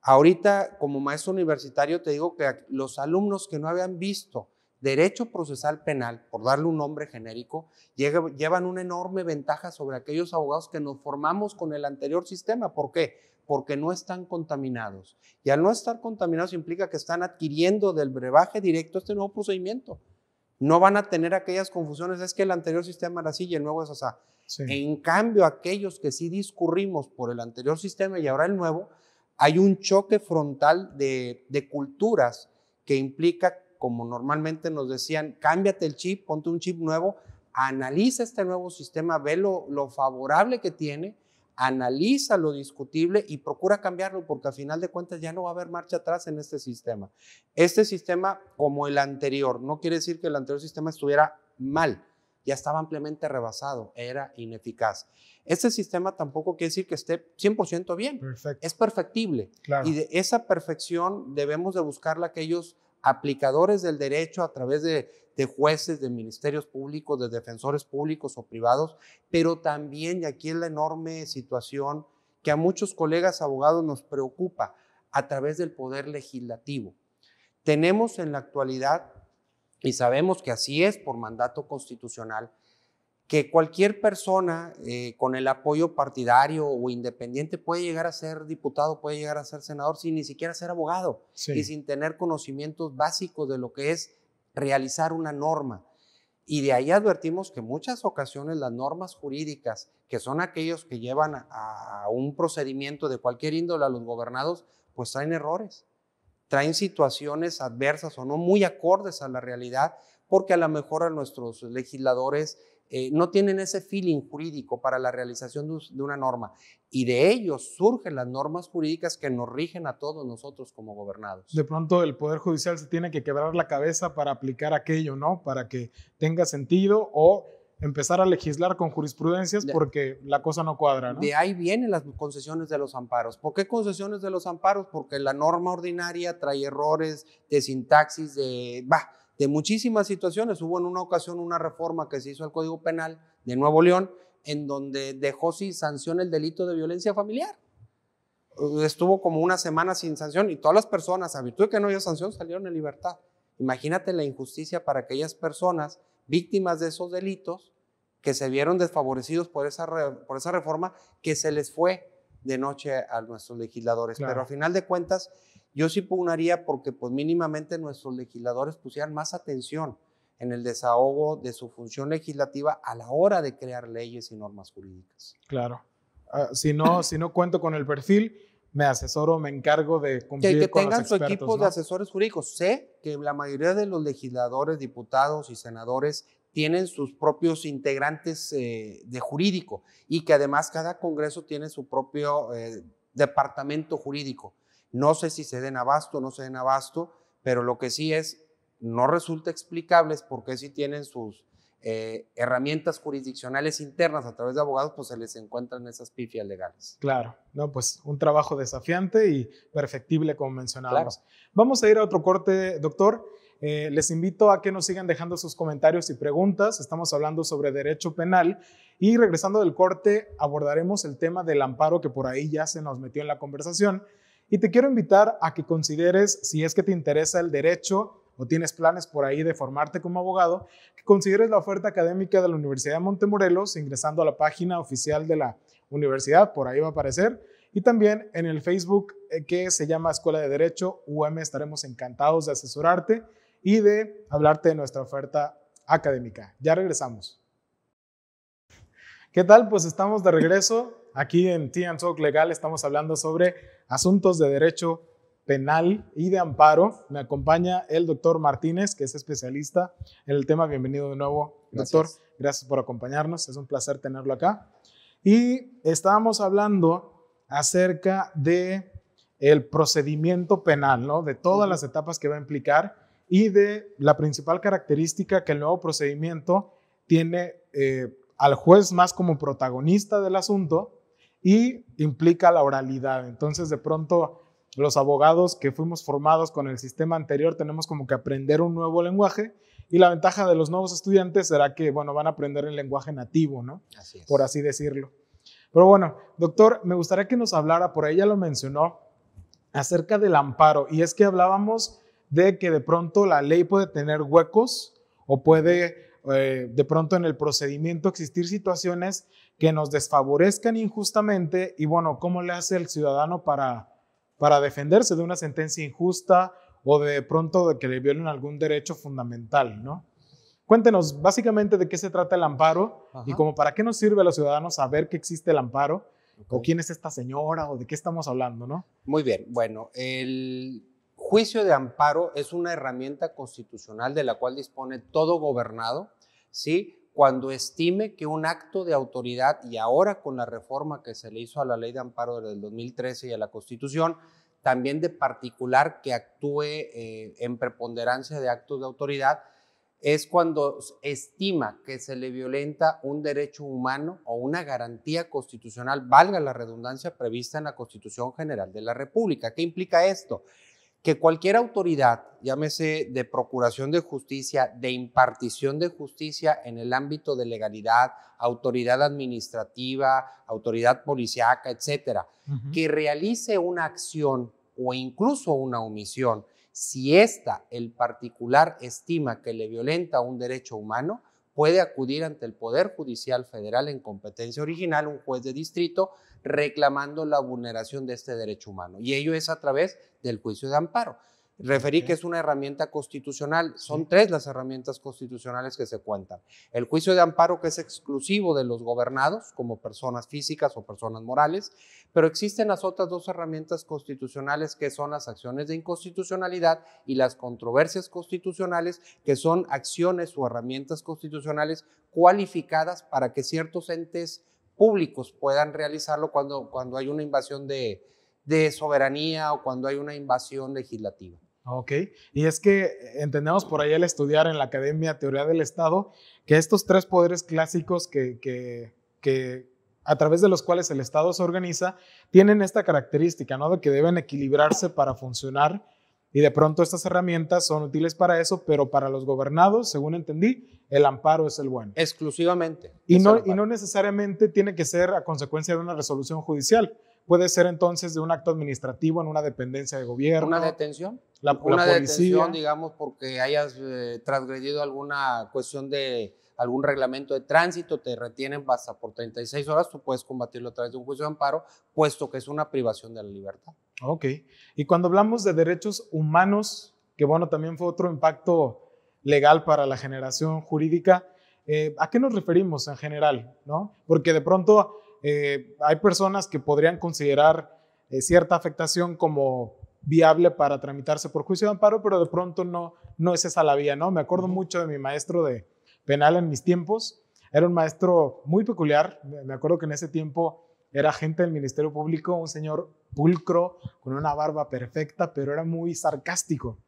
Ahorita, como maestro universitario, te digo que los alumnos que no habían visto derecho procesal penal, por darle un nombre genérico, llevan una enorme ventaja sobre aquellos abogados que nos formamos con el anterior sistema. ¿Por qué? porque no están contaminados. Y al no estar contaminados implica que están adquiriendo del brebaje directo este nuevo procedimiento. No van a tener aquellas confusiones, es que el anterior sistema era así y el nuevo es así. En cambio, aquellos que sí discurrimos por el anterior sistema y ahora el nuevo, hay un choque frontal de, culturas que implica, como normalmente nos decían, cámbiate el chip, ponte un chip nuevo, analiza este nuevo sistema, ve lo, lo favorable que tiene, analiza lo discutible y procura cambiarlo porque al final de cuentas ya no va a haber marcha atrás en este sistema. Este sistema como el anterior, no quiere decir que el anterior sistema estuviera mal, ya estaba ampliamente rebasado, era ineficaz. Este sistema tampoco quiere decir que esté 100% bien, es perfectible. Y de esa perfección debemos de buscarla aquellos aplicadores del derecho a través de de jueces, de ministerios públicos, de defensores públicos o privados, pero también, y aquí es la enorme situación que a muchos colegas abogados nos preocupa, a través del poder legislativo. Tenemos en la actualidad, y sabemos que así es por mandato constitucional, que cualquier persona eh, con el apoyo partidario o independiente puede llegar a ser diputado, puede llegar a ser senador sin ni siquiera ser abogado y sin tener conocimientos básicos de lo que es realizar una norma. Y de ahí advertimos que muchas ocasiones las normas jurídicas, que son aquellos que llevan a, a un procedimiento de cualquier índole a los gobernados, pues traen errores, traen situaciones adversas o no muy acordes a la realidad, porque a lo mejor a nuestros legisladores eh, no tienen ese feeling jurídico para la realización de, una norma. Y de ellos surgen las normas jurídicas que nos rigen a todos nosotros como gobernados. De pronto el Poder Judicial se tiene que quebrar la cabeza para aplicar aquello, ¿no? Para que tenga sentido o empezar a legislar con jurisprudencias porque la cosa no cuadra. ¿no? De ahí vienen las concesiones de los amparos. ¿Por qué concesiones de los amparos? Porque la norma ordinaria trae errores de sintaxis, de... Bah, de muchísimas situaciones. Hubo en una ocasión una reforma que se hizo al Código Penal de Nuevo León, en donde dejó sin sanción el delito de violencia familiar. Eh, estuvo como una semana sin sanción y todas las personas, a virtud de que no había sanción, salieron en libertad. Imagínate la injusticia para aquellas personas víctimas de esos delitos que se vieron desfavorecidos por esa, por esa reforma que se les fue de noche a nuestros legisladores. Pero a final de cuentas, yo sí pugnaría porque pues mínimamente nuestros legisladores pusieran más atención en el desahogo de su función legislativa a la hora de crear leyes y normas jurídicas. Claro. Ah, si, no, si no cuento con el perfil, me asesoro, me encargo de cumplir que, que con tengan los expertos, su equipo de asesores jurídicos. Sé que la mayoría de los legisladores, diputados y senadores tienen sus propios integrantes eh, de jurídico y que además cada congreso tiene su propio eh, departamento jurídico. No sé si se den abasto o no se den abasto, pero lo que sí es, no resulta explicable es por si tienen sus eh, herramientas jurisdiccionales internas a través de abogados, pues se les encuentran esas pifias legales. Claro, no, pues un trabajo desafiante y perfectible, como mencionábamos. Vamos a ir a otro corte, doctor. Eh, les invito a que nos sigan dejando sus comentarios y preguntas. Estamos hablando sobre derecho penal y regresando del corte abordaremos el tema del amparo que por ahí ya se nos metió en la conversación. Y te quiero invitar a que consideres, si es que te interesa el derecho o tienes planes por ahí de formarte como abogado, que consideres la oferta académica de la Universidad de Montemorelos ingresando a la página oficial de la universidad, por ahí va a aparecer, y también en el Facebook eh, que se llama Escuela de Derecho UM, estaremos encantados de asesorarte y de hablarte de nuestra oferta académica. Ya regresamos. ¿Qué tal? Pues estamos de regreso aquí en T Legal, estamos hablando sobre Asuntos de Derecho Penal y de Amparo. Me acompaña el doctor Martínez, que es especialista en el tema. Bienvenido de nuevo, doctor. Gracias por acompañarnos. Es un placer tenerlo acá. Y estábamos hablando acerca de el procedimiento penal, ¿no? De todas las etapas que va a implicar y de la principal característica que el nuevo procedimiento tiene eh, al juez más como protagonista del asunto y implica la oralidad. Entonces, de pronto, los abogados que fuimos formados con el sistema anterior tenemos como que aprender un nuevo lenguaje y la ventaja de los nuevos estudiantes será que, bueno, van a aprender el lenguaje nativo, ¿no? Así es. Por así decirlo. Pero bueno, doctor, me gustaría que nos hablara, por ahí ya lo mencionó, acerca del amparo. Y es que hablábamos de que de pronto la ley puede tener huecos o puede eh, de pronto en el procedimiento existir situaciones que nos desfavorezcan injustamente y bueno, ¿cómo le hace el ciudadano para, para defenderse de una sentencia injusta o de pronto de que le violen algún derecho fundamental, ¿no? Cuéntenos básicamente de qué se trata el amparo y como para qué nos sirve a los ciudadanos saber que existe el amparo o quién es esta señora o de qué estamos hablando, ¿no? Muy bien, bueno, el juicio de amparo es una herramienta constitucional de la cual dispone todo gobernado ¿sí? Cuando estime que un acto de autoridad, y ahora con la reforma que se le hizo a la ley de amparo desde el 2013 y a la Constitución, también de particular que actúe eh, en preponderancia de actos de autoridad, es cuando estima que se le violenta un derecho humano o una garantía constitucional, valga la redundancia prevista en la Constitución General de la República. ¿Qué implica esto? que cualquier autoridad, llámese de procuración de justicia, de impartición de justicia en el ámbito de legalidad, autoridad administrativa, autoridad policiaca, etcétera, que realice una acción o incluso una omisión, si ésta, el particular, estima que le violenta un derecho humano, puede acudir ante el Poder Judicial Federal en competencia original, un juez de distrito, reclamando la vulneración de este derecho humano. Y ello es a través del juicio de amparo. Referí que es una herramienta constitucional. Son tres las herramientas constitucionales que se cuentan. El juicio de amparo, que es exclusivo de los gobernados, como personas físicas o personas morales, pero existen las otras dos herramientas constitucionales, que son las acciones de inconstitucionalidad y las controversias constitucionales, que son acciones o herramientas constitucionales cualificadas para que ciertos entes públicos puedan realizarlo cuando, cuando hay una invasión de, soberanía o cuando hay una invasión legislativa. Ok, y es que entendemos por ahí al estudiar en la Academia Teoría del Estado que estos tres poderes clásicos que, a través de los cuales el Estado se organiza tienen esta característica, ¿no? De que deben equilibrarse para funcionar y de pronto estas herramientas son útiles para eso, pero para los gobernados, según entendí, el amparo es el bueno. Exclusivamente. Y no, y no necesariamente tiene que ser a consecuencia de una resolución judicial. Puede ser entonces de un acto administrativo en una dependencia de gobierno. Una detención. La, una detención, digamos, porque hayas eh, transgredido alguna cuestión de algún reglamento de tránsito, te retienen, hasta por 36 horas, tú puedes combatirlo a través de un juicio de amparo, puesto que es una privación de la libertad. Ok. Y cuando hablamos de derechos humanos, que bueno, también fue otro impacto legal para la generación jurídica, eh, ¿a qué nos referimos en general? ¿no? Porque de pronto eh, hay personas que podrían considerar eh, cierta afectación como viable para tramitarse por juicio de amparo, pero de pronto no, no es esa la vía, ¿no? Me acuerdo mucho de mi maestro de penal en mis tiempos, era un maestro muy peculiar, me acuerdo que en ese tiempo era agente del Ministerio Público, un señor pulcro, con una barba perfecta, pero era muy sarcástico.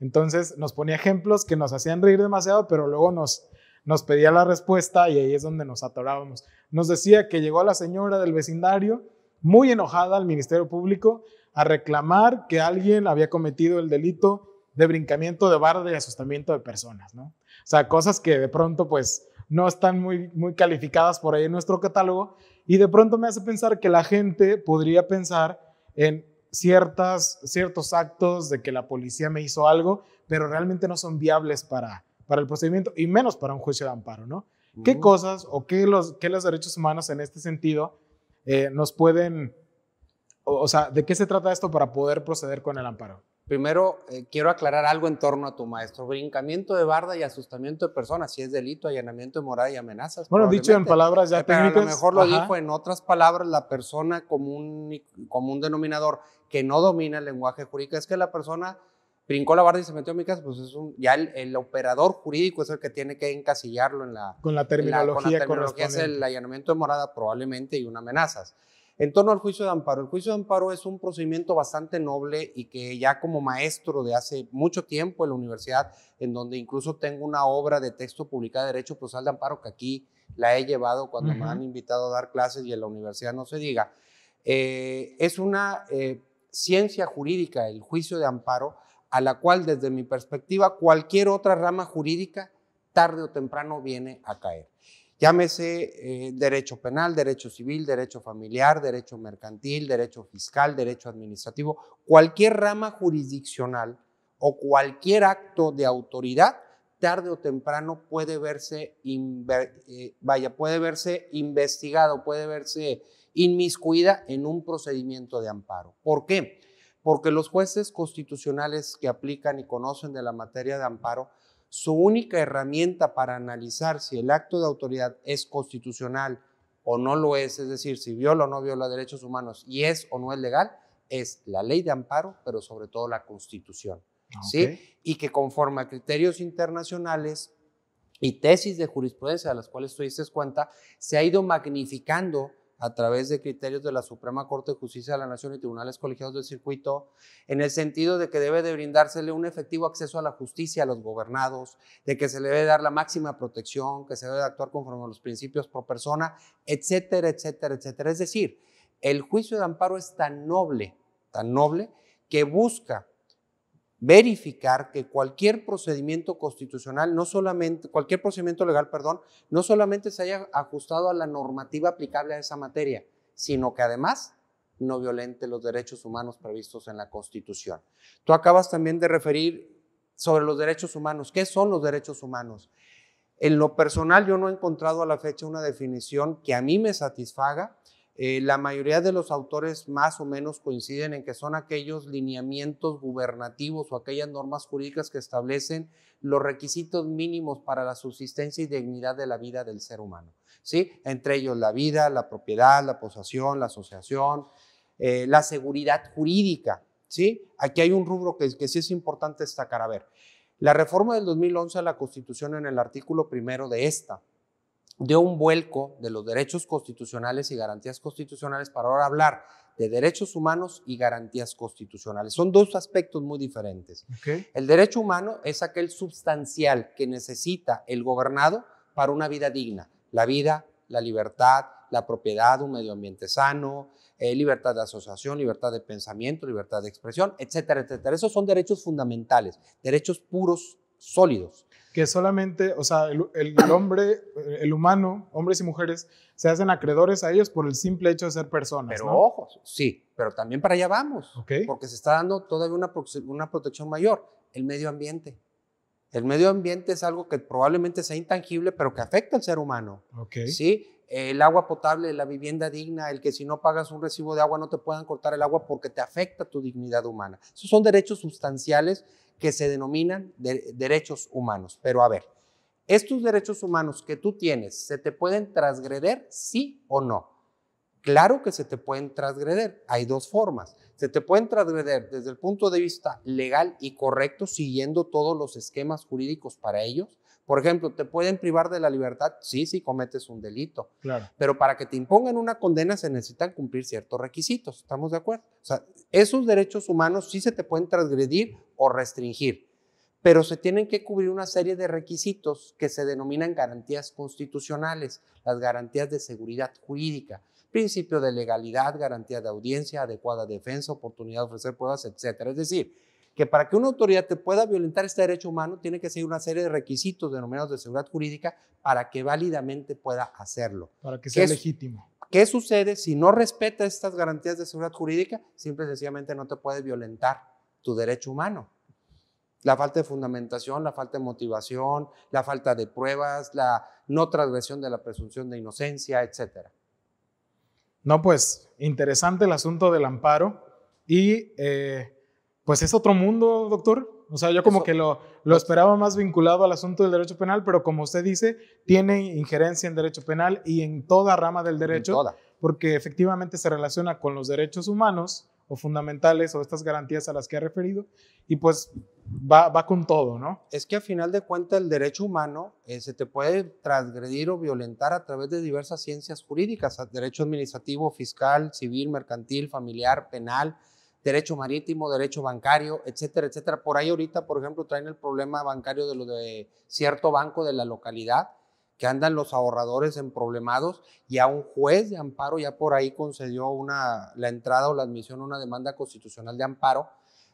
Entonces nos ponía ejemplos que nos hacían reír demasiado, pero luego nos, nos pedía la respuesta y ahí es donde nos atorábamos. Nos decía que llegó la señora del vecindario muy enojada al Ministerio Público a reclamar que alguien había cometido el delito de brincamiento de barda y asustamiento de personas, ¿no? O sea, cosas que de pronto pues no están muy, muy calificadas por ahí en nuestro catálogo y de pronto me hace pensar que la gente podría pensar en ciertas, ciertos actos de que la policía me hizo algo, pero realmente no son viables para, para el procedimiento y menos para un juicio de amparo, ¿no? ¿Qué cosas o qué los, qué los derechos humanos en este sentido eh, nos pueden, o sea, de qué se trata esto para poder proceder con el amparo? Primero, eh, quiero aclarar algo en torno a tu maestro. Brincamiento de barda y asustamiento de personas, si es delito, allanamiento de morada y amenazas. Bueno, dicho en palabras ya técnicas. Eh, a lo mejor lo dijo en otras palabras la persona común, un denominador que no domina el lenguaje jurídico. Es que la persona brincó la barda y se metió a mi casa, pues es un, ya el, operador jurídico es el que tiene que encasillarlo en la... Con la terminología, con la terminología es el allanamiento de morada probablemente y una amenazas. En torno al juicio de amparo, el juicio de amparo es un procedimiento bastante noble y que ya como maestro de hace mucho tiempo en la universidad, en donde incluso tengo una obra de texto publicada de Derecho Procesal de Amparo que aquí la he llevado cuando me han invitado a dar clases y en la universidad no se diga, eh, es una eh, ciencia jurídica, el juicio de amparo, a la cual desde mi perspectiva cualquier otra rama jurídica tarde o temprano viene a caer. Llámese eh, derecho penal, derecho civil, derecho familiar, derecho mercantil, derecho fiscal, derecho administrativo, cualquier rama jurisdiccional o cualquier acto de autoridad, tarde o temprano puede verse, eh, vaya, puede verse investigado, puede verse inmiscuida en un procedimiento de amparo. ¿Por qué? Porque los jueces constitucionales que aplican y conocen de la materia de amparo su única herramienta para analizar si el acto de autoridad es constitucional o no lo es, es decir, si viola o no viola derechos humanos y es o no es legal, es la ley de amparo, pero sobre todo la constitución. Ah, ¿sí? Y que conforme a criterios internacionales y tesis de jurisprudencia, de las cuales tú dices cuenta, se ha ido magnificando a través de criterios de la Suprema Corte de Justicia de la Nación y tribunales colegiados del circuito, en el sentido de que debe de brindársele un efectivo acceso a la justicia a los gobernados, de que se le debe dar la máxima protección, que se debe actuar conforme a los principios por persona, etcétera, etcétera, etcétera. Es decir, el juicio de amparo es tan noble, tan noble, que busca verificar que cualquier procedimiento constitucional, no solamente, cualquier procedimiento legal, perdón, no solamente se haya ajustado a la normativa aplicable a esa materia, sino que además no violente los derechos humanos previstos en la Constitución. Tú acabas también de referir sobre los derechos humanos. ¿Qué son los derechos humanos? En lo personal yo no he encontrado a la fecha una definición que a mí me satisfaga eh, la mayoría de los autores más o menos coinciden en que son aquellos lineamientos gubernativos o aquellas normas jurídicas que establecen los requisitos mínimos para la subsistencia y dignidad de la vida del ser humano. ¿sí? Entre ellos la vida, la propiedad, la posesión, la asociación, eh, la seguridad jurídica. ¿sí? Aquí hay un rubro que, que sí es importante destacar. A ver, la reforma del 2011 a la Constitución en el artículo primero de esta dio un vuelco de los derechos constitucionales y garantías constitucionales para ahora hablar de derechos humanos y garantías constitucionales. Son dos aspectos muy diferentes. El derecho humano es aquel sustancial que necesita el gobernado para una vida digna, la vida, la libertad, la propiedad, un medio ambiente sano, eh, libertad de asociación, libertad de pensamiento, libertad de expresión, etcétera, etcétera. Esos son derechos fundamentales, derechos puros sólidos. Que solamente, o sea, el, hombre, el humano, hombres y mujeres, se hacen acreedores a ellos por el simple hecho de ser personas. Pero ojo, ojos, sí, pero también para allá vamos, porque se está dando todavía una, una protección mayor, el medio ambiente. El medio ambiente es algo que probablemente sea intangible, pero que afecta al ser humano. Okay. ¿sí? el agua potable, la vivienda digna, el que si no pagas un recibo de agua no te puedan cortar el agua porque te afecta tu dignidad humana. Esos son derechos sustanciales que se denominan derechos humanos. Pero a ver, estos derechos humanos que tú tienes, ¿se te pueden transgreder, sí o no? Claro que se te pueden transgreder. Hay dos formas. Se te pueden transgreder desde el punto de vista legal y correcto, siguiendo todos los esquemas jurídicos para ellos, por ejemplo, ¿te pueden privar de la libertad? Sí, si cometes un delito. Pero para que te impongan una condena se necesitan cumplir ciertos requisitos, ¿estamos de acuerdo? O sea, esos derechos humanos sí se te pueden transgredir o restringir, pero se tienen que cubrir una serie de requisitos que se denominan garantías constitucionales, las garantías de seguridad jurídica, principio de legalidad, garantía de audiencia, adecuada defensa, oportunidad de ofrecer pruebas, etcétera. Es decir, que para que una autoridad te pueda violentar este derecho humano, tiene que seguir una serie de requisitos denominados de seguridad jurídica para que válidamente pueda hacerlo. Para que sea legítimo. ¿Qué sucede si no respeta estas garantías de seguridad jurídica? Simple y sencillamente no te puede violentar tu derecho humano. La falta de fundamentación, la falta de motivación, la falta de pruebas, la no transgresión de la presunción de inocencia, etc. No, pues interesante el asunto del amparo y eh, pues es otro mundo, doctor. O sea, yo como que lo, lo esperaba más vinculado al asunto del derecho penal, pero como usted dice, tiene injerencia en derecho penal y en toda rama del derecho, porque efectivamente se relaciona con los derechos humanos o fundamentales o estas garantías a las que ha referido, y pues va, con todo, ¿no? Es que a final de cuentas el derecho humano eh, se te puede transgredir o violentar a través de diversas ciencias jurídicas, derecho administrativo, fiscal, civil, mercantil, familiar, penal, derecho marítimo, derecho bancario, etcétera, etcétera. Por ahí ahorita, por ejemplo, traen el problema bancario de lo de cierto banco de la localidad, que andan los ahorradores en problemados y a un juez de amparo ya por ahí concedió una, la entrada o la admisión a una demanda constitucional de amparo,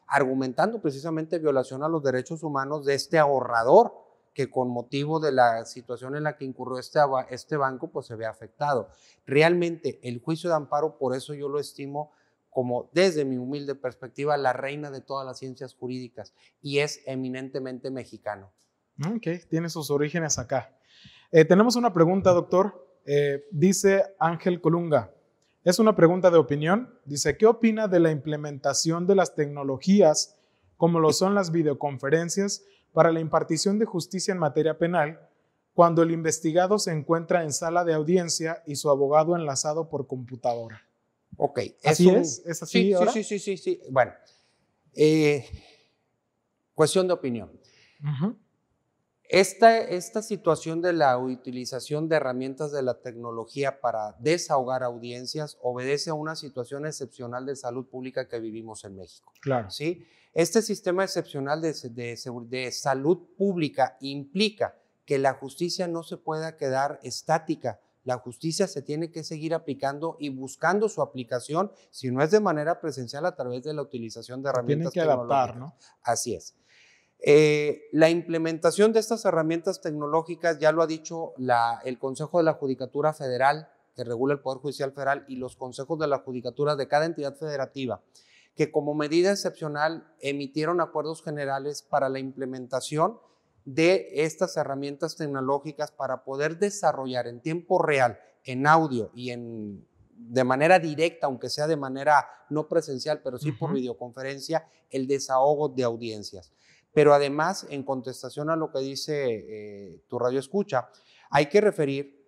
argumentando precisamente violación a los derechos humanos de este ahorrador que con motivo de la situación en la que incurrió este, este banco, pues se ve afectado. Realmente el juicio de amparo, por eso yo lo estimo como desde mi humilde perspectiva, la reina de todas las ciencias jurídicas y es eminentemente mexicano. Mm, ok, tiene sus orígenes acá. Eh, tenemos una pregunta, doctor. Eh, dice Ángel Colunga. Es una pregunta de opinión. Dice, ¿qué opina de la implementación de las tecnologías como lo son las videoconferencias para la impartición de justicia en materia penal cuando el investigado se encuentra en sala de audiencia y su abogado enlazado por computadora? Ok. ¿Así es? así sí, ahora? sí, sí, sí, sí, Bueno, eh, cuestión de opinión. esta, situación de la utilización de herramientas de la tecnología para desahogar audiencias obedece a una situación excepcional de salud pública que vivimos en México. Claro. ¿sí? Este sistema excepcional de salud pública implica que la justicia no se pueda quedar estática, la justicia se tiene que seguir aplicando y buscando su aplicación, si no es de manera presencial, a través de la utilización de herramientas Tienen que ¿no? Así es. Eh, la implementación de estas herramientas tecnológicas, ya lo ha dicho el Consejo de la Judicatura Federal, que regula el Poder Judicial Federal, y los consejos de la Judicatura de cada entidad federativa, que como medida excepcional emitieron acuerdos generales para la implementación de estas herramientas tecnológicas para poder desarrollar en tiempo real, en audio y en de manera directa, aunque sea de manera no presencial, pero sí por videoconferencia, el desahogo de audiencias. Pero además, en contestación a lo que dice eh, tu radio escucha, hay que referir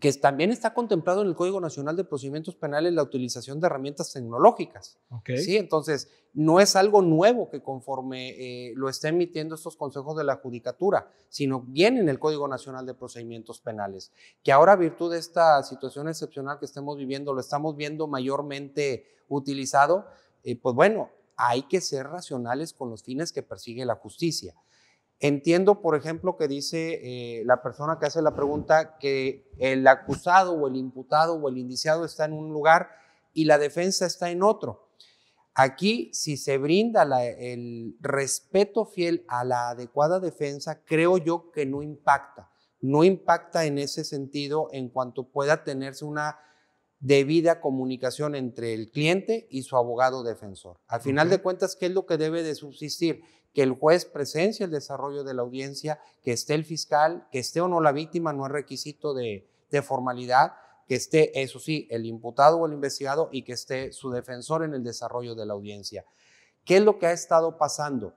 que también está contemplado en el Código Nacional de Procedimientos Penales la utilización de herramientas tecnológicas. ¿sí? Entonces, no es algo nuevo que conforme eh, lo estén emitiendo estos consejos de la judicatura, sino bien en el Código Nacional de Procedimientos Penales, que ahora a virtud de esta situación excepcional que estemos viviendo, lo estamos viendo mayormente utilizado, eh, pues bueno, hay que ser racionales con los fines que persigue la justicia. Entiendo, por ejemplo, que dice eh, la persona que hace la pregunta que el acusado o el imputado o el indiciado está en un lugar y la defensa está en otro. Aquí, si se brinda el respeto fiel a la adecuada defensa, creo yo que no impacta. No impacta en ese sentido en cuanto pueda tenerse una debida comunicación entre el cliente y su abogado defensor. Al final de cuentas, ¿qué es lo que debe de subsistir? que el juez presencie el desarrollo de la audiencia, que esté el fiscal, que esté o no la víctima, no es requisito de, formalidad, que esté, eso sí, el imputado o el investigado y que esté su defensor en el desarrollo de la audiencia. ¿Qué es lo que ha estado pasando?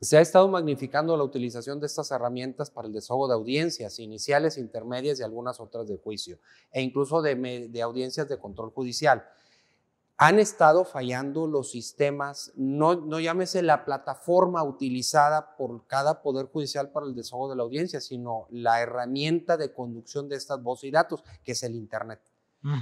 Se ha estado magnificando la utilización de estas herramientas para el desahogo de audiencias iniciales, intermedias y algunas otras de juicio, e incluso de audiencias de control judicial han estado fallando los sistemas, no, llámese la plataforma utilizada por cada poder judicial para el desahogo de la audiencia, sino la herramienta de conducción de estas voces y datos, que es el Internet.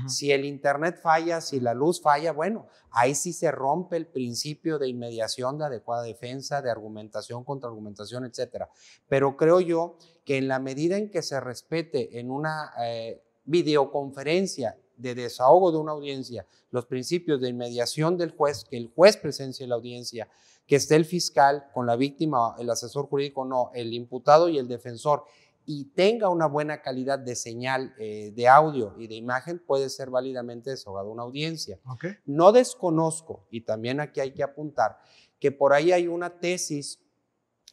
Si el Internet falla, si la luz falla, bueno, ahí sí se rompe el principio de inmediación, de adecuada defensa, de argumentación, contraargumentación, etc. Pero creo yo que en la medida en que se respete en una eh, videoconferencia de desahogo de una audiencia, los principios de inmediación del juez, que el juez presencie la audiencia, que esté el fiscal con la víctima, el asesor jurídico, no, el imputado y el defensor, y tenga una buena calidad de señal eh, de audio y de imagen, puede ser válidamente desahogado una audiencia. No desconozco, y también aquí hay que apuntar, que por ahí hay una tesis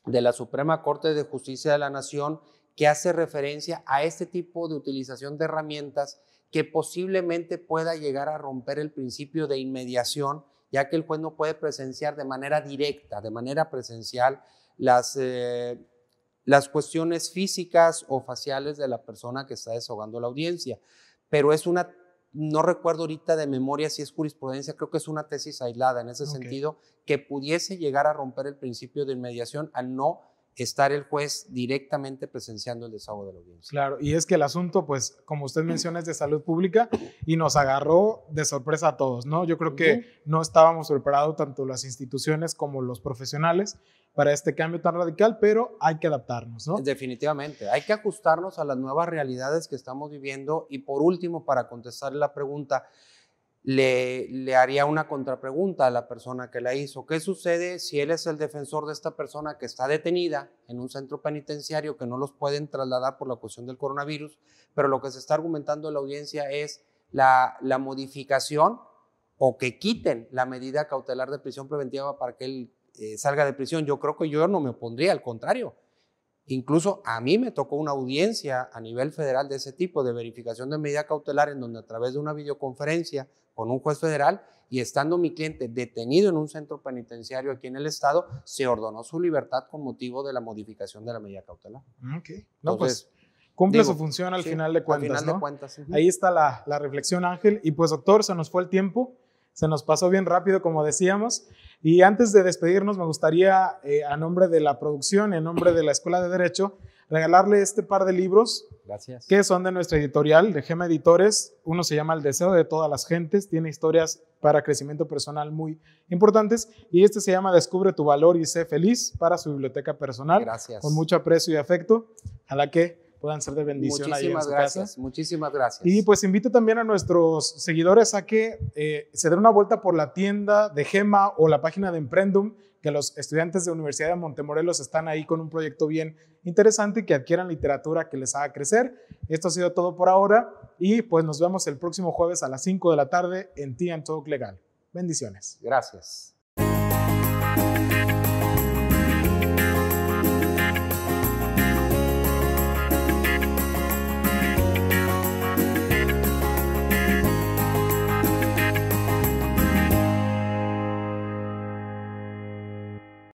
de la Suprema Corte de Justicia de la Nación que hace referencia a este tipo de utilización de herramientas que posiblemente pueda llegar a romper el principio de inmediación, ya que el juez no puede presenciar de manera directa, de manera presencial, las, eh, las cuestiones físicas o faciales de la persona que está desahogando la audiencia. Pero es una, no recuerdo ahorita de memoria si es jurisprudencia, creo que es una tesis aislada en ese sentido, que pudiese llegar a romper el principio de inmediación al no estar el juez directamente presenciando el desahogo de los bienes. Claro, y es que el asunto, pues, como usted menciona, es de salud pública y nos agarró de sorpresa a todos, ¿no? Yo creo que no estábamos preparados tanto las instituciones como los profesionales para este cambio tan radical, pero hay que adaptarnos, ¿no? Definitivamente, hay que ajustarnos a las nuevas realidades que estamos viviendo y por último, para contestar la pregunta, le, haría una contrapregunta a la persona que la hizo. ¿Qué sucede si él es el defensor de esta persona que está detenida en un centro penitenciario que no los pueden trasladar por la cuestión del coronavirus? Pero lo que se está argumentando en la audiencia es la, modificación o que quiten la medida cautelar de prisión preventiva para que él eh, salga de prisión. Yo creo que yo no me opondría, al contrario. Incluso a mí me tocó una audiencia a nivel federal de ese tipo, de verificación de medida cautelar, en donde a través de una videoconferencia con un juez federal y estando mi cliente detenido en un centro penitenciario aquí en el estado, se ordenó su libertad con motivo de la modificación de la medida cautelar. Ah, ok. No, pues cumple su función al final de cuentas. Ahí está la reflexión, Ángel. Y pues, doctor, se nos fue el tiempo. Se nos pasó bien rápido, como decíamos. Y antes de despedirnos, me gustaría, eh, a nombre de la producción, en nombre de la Escuela de Derecho, regalarle este par de libros. Gracias. Que son de nuestra editorial, de Gema Editores. Uno se llama El deseo de todas las gentes. Tiene historias para crecimiento personal muy importantes. Y este se llama Descubre tu valor y sé feliz para su biblioteca personal. Gracias. Con mucho aprecio y afecto. A la que puedan ser de bendición muchísimas ahí gracias, Muchísimas gracias. Y pues invito también a nuestros seguidores a que eh, se den una vuelta por la tienda de Gema o la página de Emprendum, que los estudiantes de Universidad de Montemorelos están ahí con un proyecto bien interesante y que adquieran literatura que les haga crecer. Esto ha sido todo por ahora y pues nos vemos el próximo jueves a las 5 de la tarde en Tian Talk Legal. Bendiciones. Gracias.